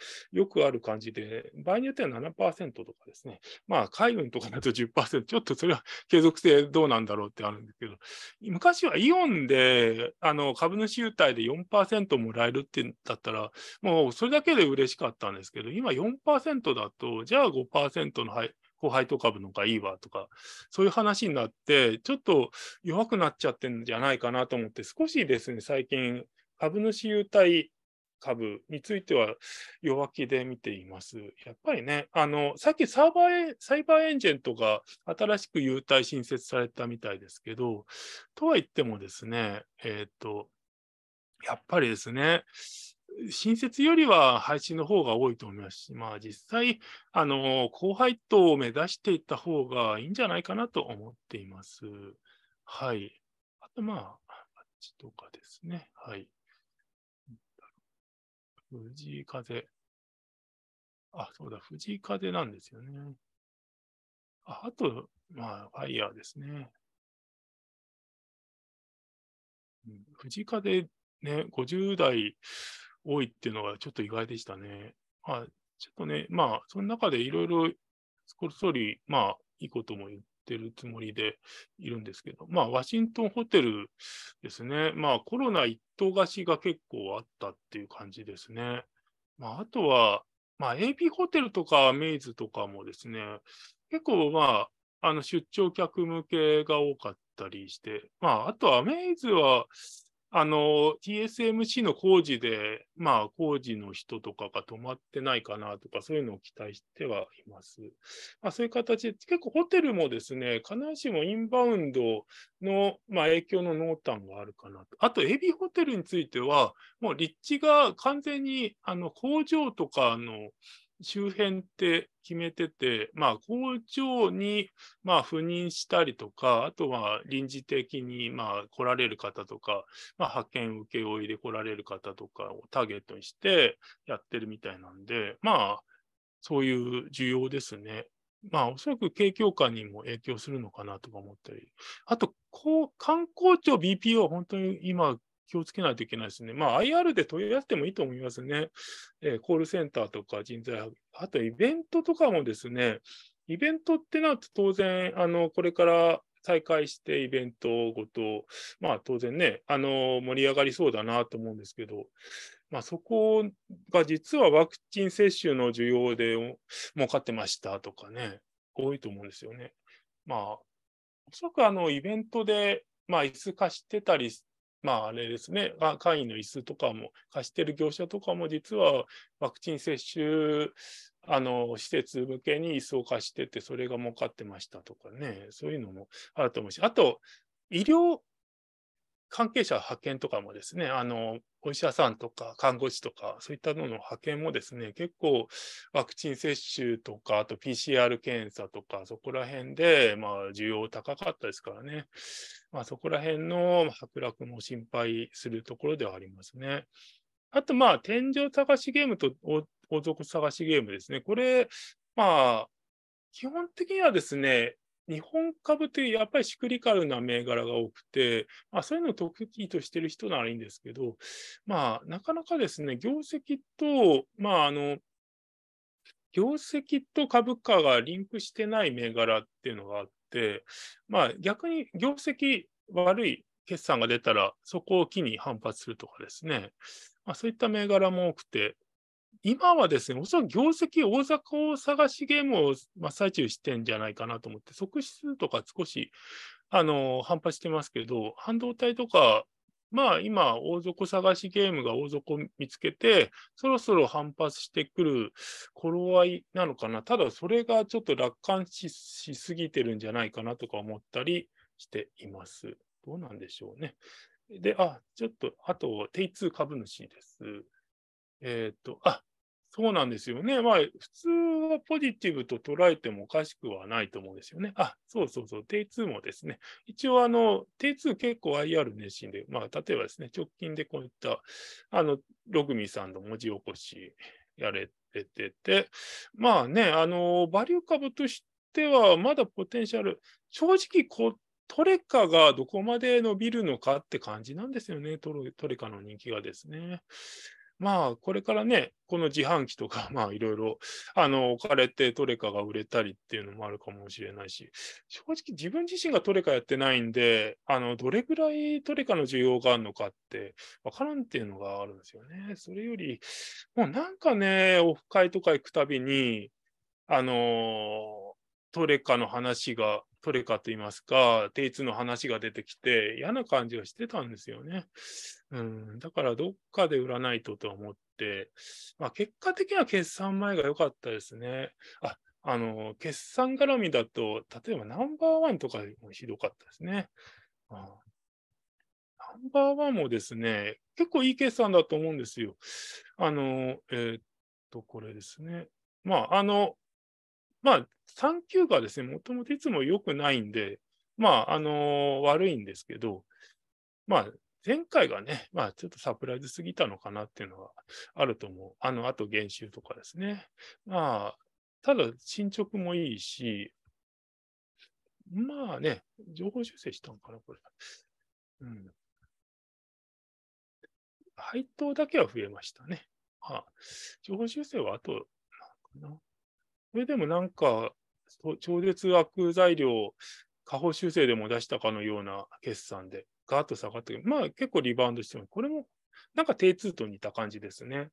くある感じで、場合によっては7%とかですね。まあ、海運とかだと10%、ちょっとそれは継続性どうなんだろうってあるんですけど、昔はイオンで、あの、株主優待で4%もらえるってだったら、もうそれだけで嬉しかったんですけど、今4%だと、じゃあ5%の後輩と株の方がいいわとか、そういう話になって、ちょっと弱くなっちゃってるんじゃないかなと思って、少しですね、最近、株主優待株については弱気で見ています。やっぱりね、あの、さっきサーバーサイバーエンジェントが新しく優待新設されたみたいですけど、とは言ってもですね、えっ、ー、と、やっぱりですね、新設よりは配信の方が多いと思いますし、まあ実際、あの、高配当を目指していった方がいいんじゃないかなと思っています。はい。あとまあ、あっちとかですね。はい。藤井風。あ、そうだ、藤井風なんですよね。ああと、まあ、ファイヤーですね。うん、藤井風ね、50代多いっていうのがちょっと意外でしたね。まあ、ちょっとね、まあ、その中でいろいろ、ストーリー、まあ、いいことも言っってるつもりでいるんですけど、まあ、ワシントンホテルですね、まあ、コロナ一棟貸しが結構あったっていう感じですね。まあ、あとは、まあ、AP ホテルとかメイズとかもですね、結構、まあ、あの出張客向けが多かったりして、まあ、あとはメイズは、あの、TSMC の工事で、まあ、工事の人とかが止まってないかなとか、そういうのを期待してはいます。まあ、そういう形で、結構ホテルもですね、必ずしもインバウンドの、まあ、影響の濃淡があるかなと。あと、エビホテルについては、もう立地が完全に、あの、工場とかの、周辺って決めてて、まあ、工場にまあ赴任したりとか、あとは臨時的にまあ来られる方とか、まあ、派遣請負で来られる方とかをターゲットにしてやってるみたいなんで、まあ、そういう需要ですね。まあ、おそらく景況感にも影響するのかなとか思ったり、あと、こう観光庁 BPO は本当に今、気をつけないといけないですね。まあ、IR で問い合わせてもいいと思いますね。えー、コールセンターとか人材あとイベントとかもですね、イベントってなると当然、あの、これから再開してイベントごと、まあ当然ね、あの、盛り上がりそうだなと思うんですけど、まあそこが実はワクチン接種の需要で儲かってましたとかね、多いと思うんですよね。まあ、おそらくあの、イベントで、まあ椅子貸してたりまああれですね、会員の椅子とかも貸してる業者とかも実はワクチン接種あの施設向けに椅子を貸してて、それが儲かってましたとかね、そういうのもあると思うし、あと医療関係者派遣とかもですね、あの、お医者さんとか看護師とか、そういったのの派遣もですね、結構ワクチン接種とか、あと PCR 検査とか、そこら辺で、まあ、需要高かったですからね、まあ、そこら辺の剥落も心配するところではありますね。あと、まあ、天井探しゲームと王族探しゲームですね。これ、まあ、基本的にはですね、日本株ってやっぱりシクリカルな銘柄が多くて、まあ、そういうのを得意としてる人ならいいんですけど、まあ、なかなかですね、業績と、まあ、あの、業績と株価がリンクしてない銘柄っていうのがあって、まあ、逆に業績悪い決算が出たら、そこを機に反発するとかですね、まあ、そういった銘柄も多くて、今はですね、おそらく業績、大阪を探しゲームを真っ最中してんじゃないかなと思って、即数とか少し、あの、反発してますけど、半導体とか、まあ今、大底探しゲームが大底見つけて、そろそろ反発してくる頃合いなのかな。ただ、それがちょっと楽観しすぎてるんじゃないかなとか思ったりしています。どうなんでしょうね。で、あ、ちょっと、あと、定通株主です。えっ、ー、と、あ、そうなんですよね。まあ、普通はポジティブと捉えてもおかしくはないと思うんですよね。あ、そうそうそう、T2 もですね、一応、あの、T2 結構 IR 熱心で、まあ、例えばですね、直近でこういった、あの、ログミさんの文字起こしやれててて、まあね、あの、バリュー株としては、まだポテンシャル、正直こ、トレカがどこまで伸びるのかって感じなんですよね、トレカの人気がですね。まあ、これからね、この自販機とか、*laughs* まあ、いろいろ、あの、置かれてトレカが売れたりっていうのもあるかもしれないし、正直自分自身がトレカやってないんで、あの、どれぐらいトレカの需要があるのかって、わからんっていうのがあるんですよね。それより、もうなんかね、オフ会とか行くたびに、あの、トレカの話がトレカといいますか、定通の話が出てきて、嫌な感じがしてたんですよね。うん、だから、どっかで売らないとと思って、まあ、結果的には決算前が良かったですね。ああの決算絡みだと、例えばナンバーワンとかもひどかったですね。あナンバーワンもですね、結構いい決算だと思うんですよ。あの、えー、っと、これですね。まあ、あの、まあ、3級がですね、もともといつも良くないんで、まあ、あの悪いんですけど、まあ、前回がね、まあ、ちょっとサプライズすぎたのかなっていうのはあると思う。あの、あと減収とかですね。まあ、ただ進捗もいいし、まあね、情報修正したのかな、これ。うん。配当だけは増えましたね。まあ、情報修正はあと、なんかな。それでもなんか、超絶悪材料、下方修正でも出したかのような決算で、ガーッと下がってまあ結構リバウンドしても、これもなんか低通と似た感じですね。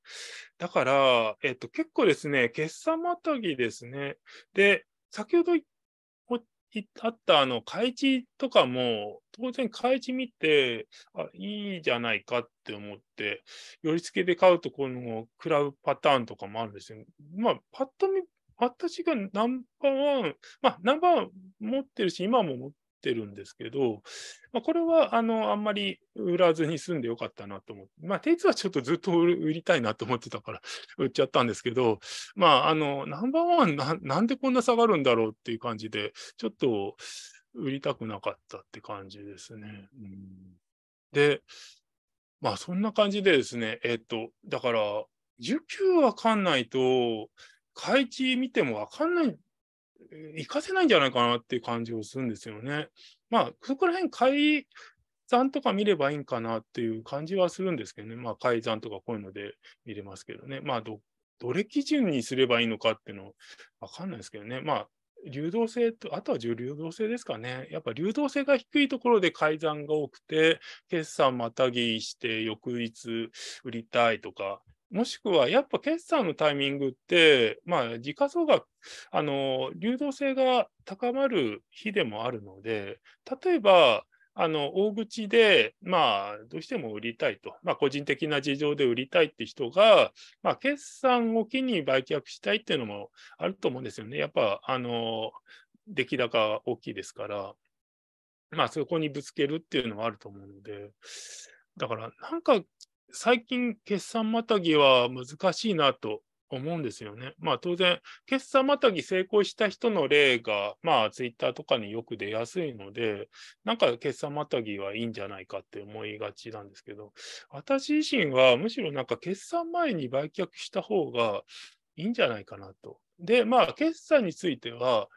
だから、えっと、結構ですね、決算またぎですね。で、先ほどあったあの、開示とかも、当然開示見て、あ、いいじゃないかって思って、寄り付けで買うと、この、食らうパターンとかもあるんですよ。まあ、パッと見私がナンバーワン、まあ、ナンバーワン持ってるし、今も持ってるんですけど、まあ、これはあのあんまり売らずに済んでよかったなと思って、まあ、手はちょっとずっと売りたいなと思ってたから *laughs* 売っちゃったんですけど、まあ、あのナンバーワンな、なんでこんな下がるんだろうっていう感じで、ちょっと売りたくなかったって感じですね。うん、で、まあ、そんな感じでですね、えっ、と、だから、19わかんないと、開地見ても分かんない、行かせないんじゃないかなっていう感じをするんですよね。まあ、そこら辺、改ざんとか見ればいいんかなっていう感じはするんですけどね。まあ、ざんとかこういうので見れますけどね。まあど、どれ基準にすればいいのかっていうの分かんないですけどね。まあ、流動性と、あとは重流動性ですかね。やっぱ流動性が低いところで改ざんが多くて、決算またぎして、翌日売りたいとか、もしくは、やっぱ決算のタイミングって、まあ、時価総額、あの、流動性が高まる日でもあるので、例えば、あの、大口で、まあ、どうしても売りたいと、まあ、個人的な事情で売りたいって人が、まあ、決算を機に売却したいっていうのもあると思うんですよね。やっぱ、あの、出来高大きいですから、まあ、そこにぶつけるっていうのはあると思うので、だから、なんか最近、決算またぎは難しいなと思うんですよね。まあ当然、決算またぎ成功した人の例が、まあツイッターとかによく出やすいので、なんか決算またぎはいいんじゃないかって思いがちなんですけど、私自身はむしろなんか決算前に売却した方がいいんじゃないかなと。で、まあ決算については、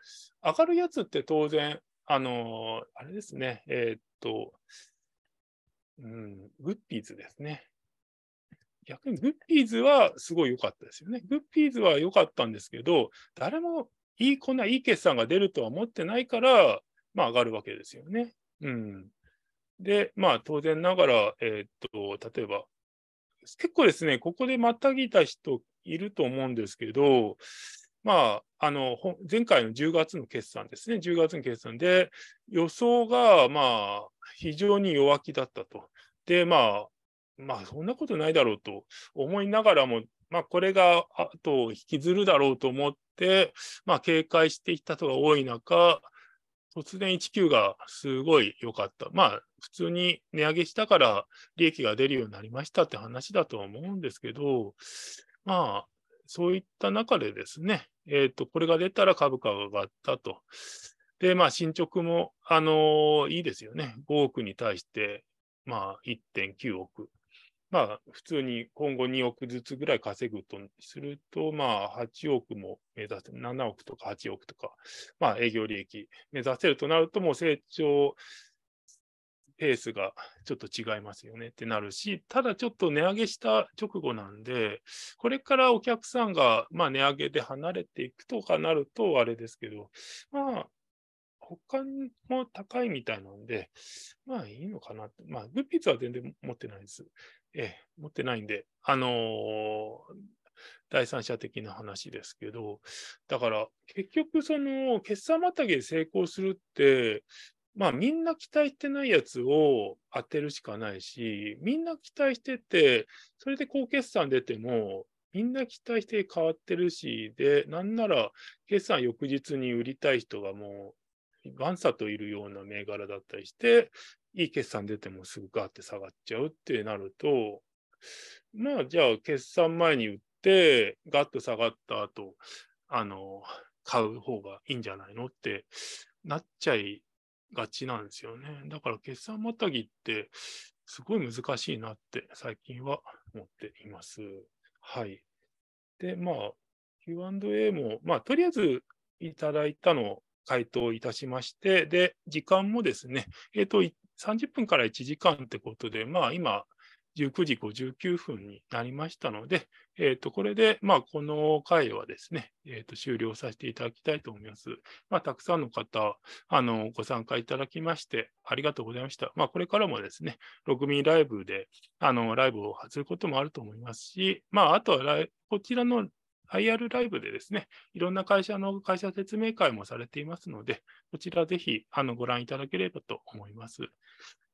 上がるやつって当然、あの、あれですね、えー、っと、うん、グッピーズですね。逆にグッピーズはすごい良かったですよね。グッピーズは良かったんですけど、誰もいい、こんないい決算が出るとは思ってないから、まあ上がるわけですよね。うん。で、まあ当然ながら、えー、っと、例えば、結構ですね、ここでまたぎた人いると思うんですけど、まあ、あの、前回の10月の決算ですね、10月の決算で、予想が、まあ、非常に弱気だったと。で、まあ、まあそんなことないだろうと思いながらも、まあ、これが後を引きずるだろうと思って、まあ、警戒していた人が多い中、突然19がすごい良かった。まあ、普通に値上げしたから利益が出るようになりましたって話だとは思うんですけど、まあ、そういった中でですね、えっ、ー、と、これが出たら株価が上がったと。で、まあ、進捗も、あのー、いいですよね。5億に対して、まあ、1.9億。まあ、普通に今後2億ずつぐらい稼ぐとすると、まあ、8億も目指せ、7億とか8億とか、まあ、営業利益目指せるとなると、もう成長ペースがちょっと違いますよねってなるし、ただちょっと値上げした直後なんで、これからお客さんが、まあ、値上げで離れていくとかなると、あれですけど、まあ、他も高いみたいなんで、まあいいのかなって。まあ、グッピーズは全然持ってないです。ええ、持ってないんで、あのー、第三者的な話ですけど、だから結局、その決算またげで成功するって、まあみんな期待してないやつを当てるしかないし、みんな期待してて、それで高決算出ても、みんな期待して変わってるし、で、なんなら決算翌日に売りたい人がもうバンサといるような銘柄だったりして、いい決算出てもすぐガーって下がっちゃうってなると、まあじゃあ決算前に売って、ガッと下がった後、あの、買う方がいいんじゃないのってなっちゃいがちなんですよね。だから決算またぎってすごい難しいなって最近は思っています。はい。で、まあ Q&A も、まあとりあえずいただいたの回答いたしまして、で、時間もですね、えっ、ー、と、30分から1時間ってことで、まあ今、19時59分になりましたので、えっ、ー、と、これで、まあ、この回はですね、えっ、ー、と、終了させていただきたいと思います。まあ、たくさんの方、あの、ご参加いただきまして、ありがとうございました。まあ、これからもですね、6ミリライブで、あの、ライブをすることもあると思いますし、まあ、あとはこちらの IR ライブでですね、いろんな会社の会社説明会もされていますので、こちらぜひあのご覧いただければと思います。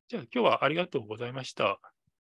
じゃあ今日はありがとうございました。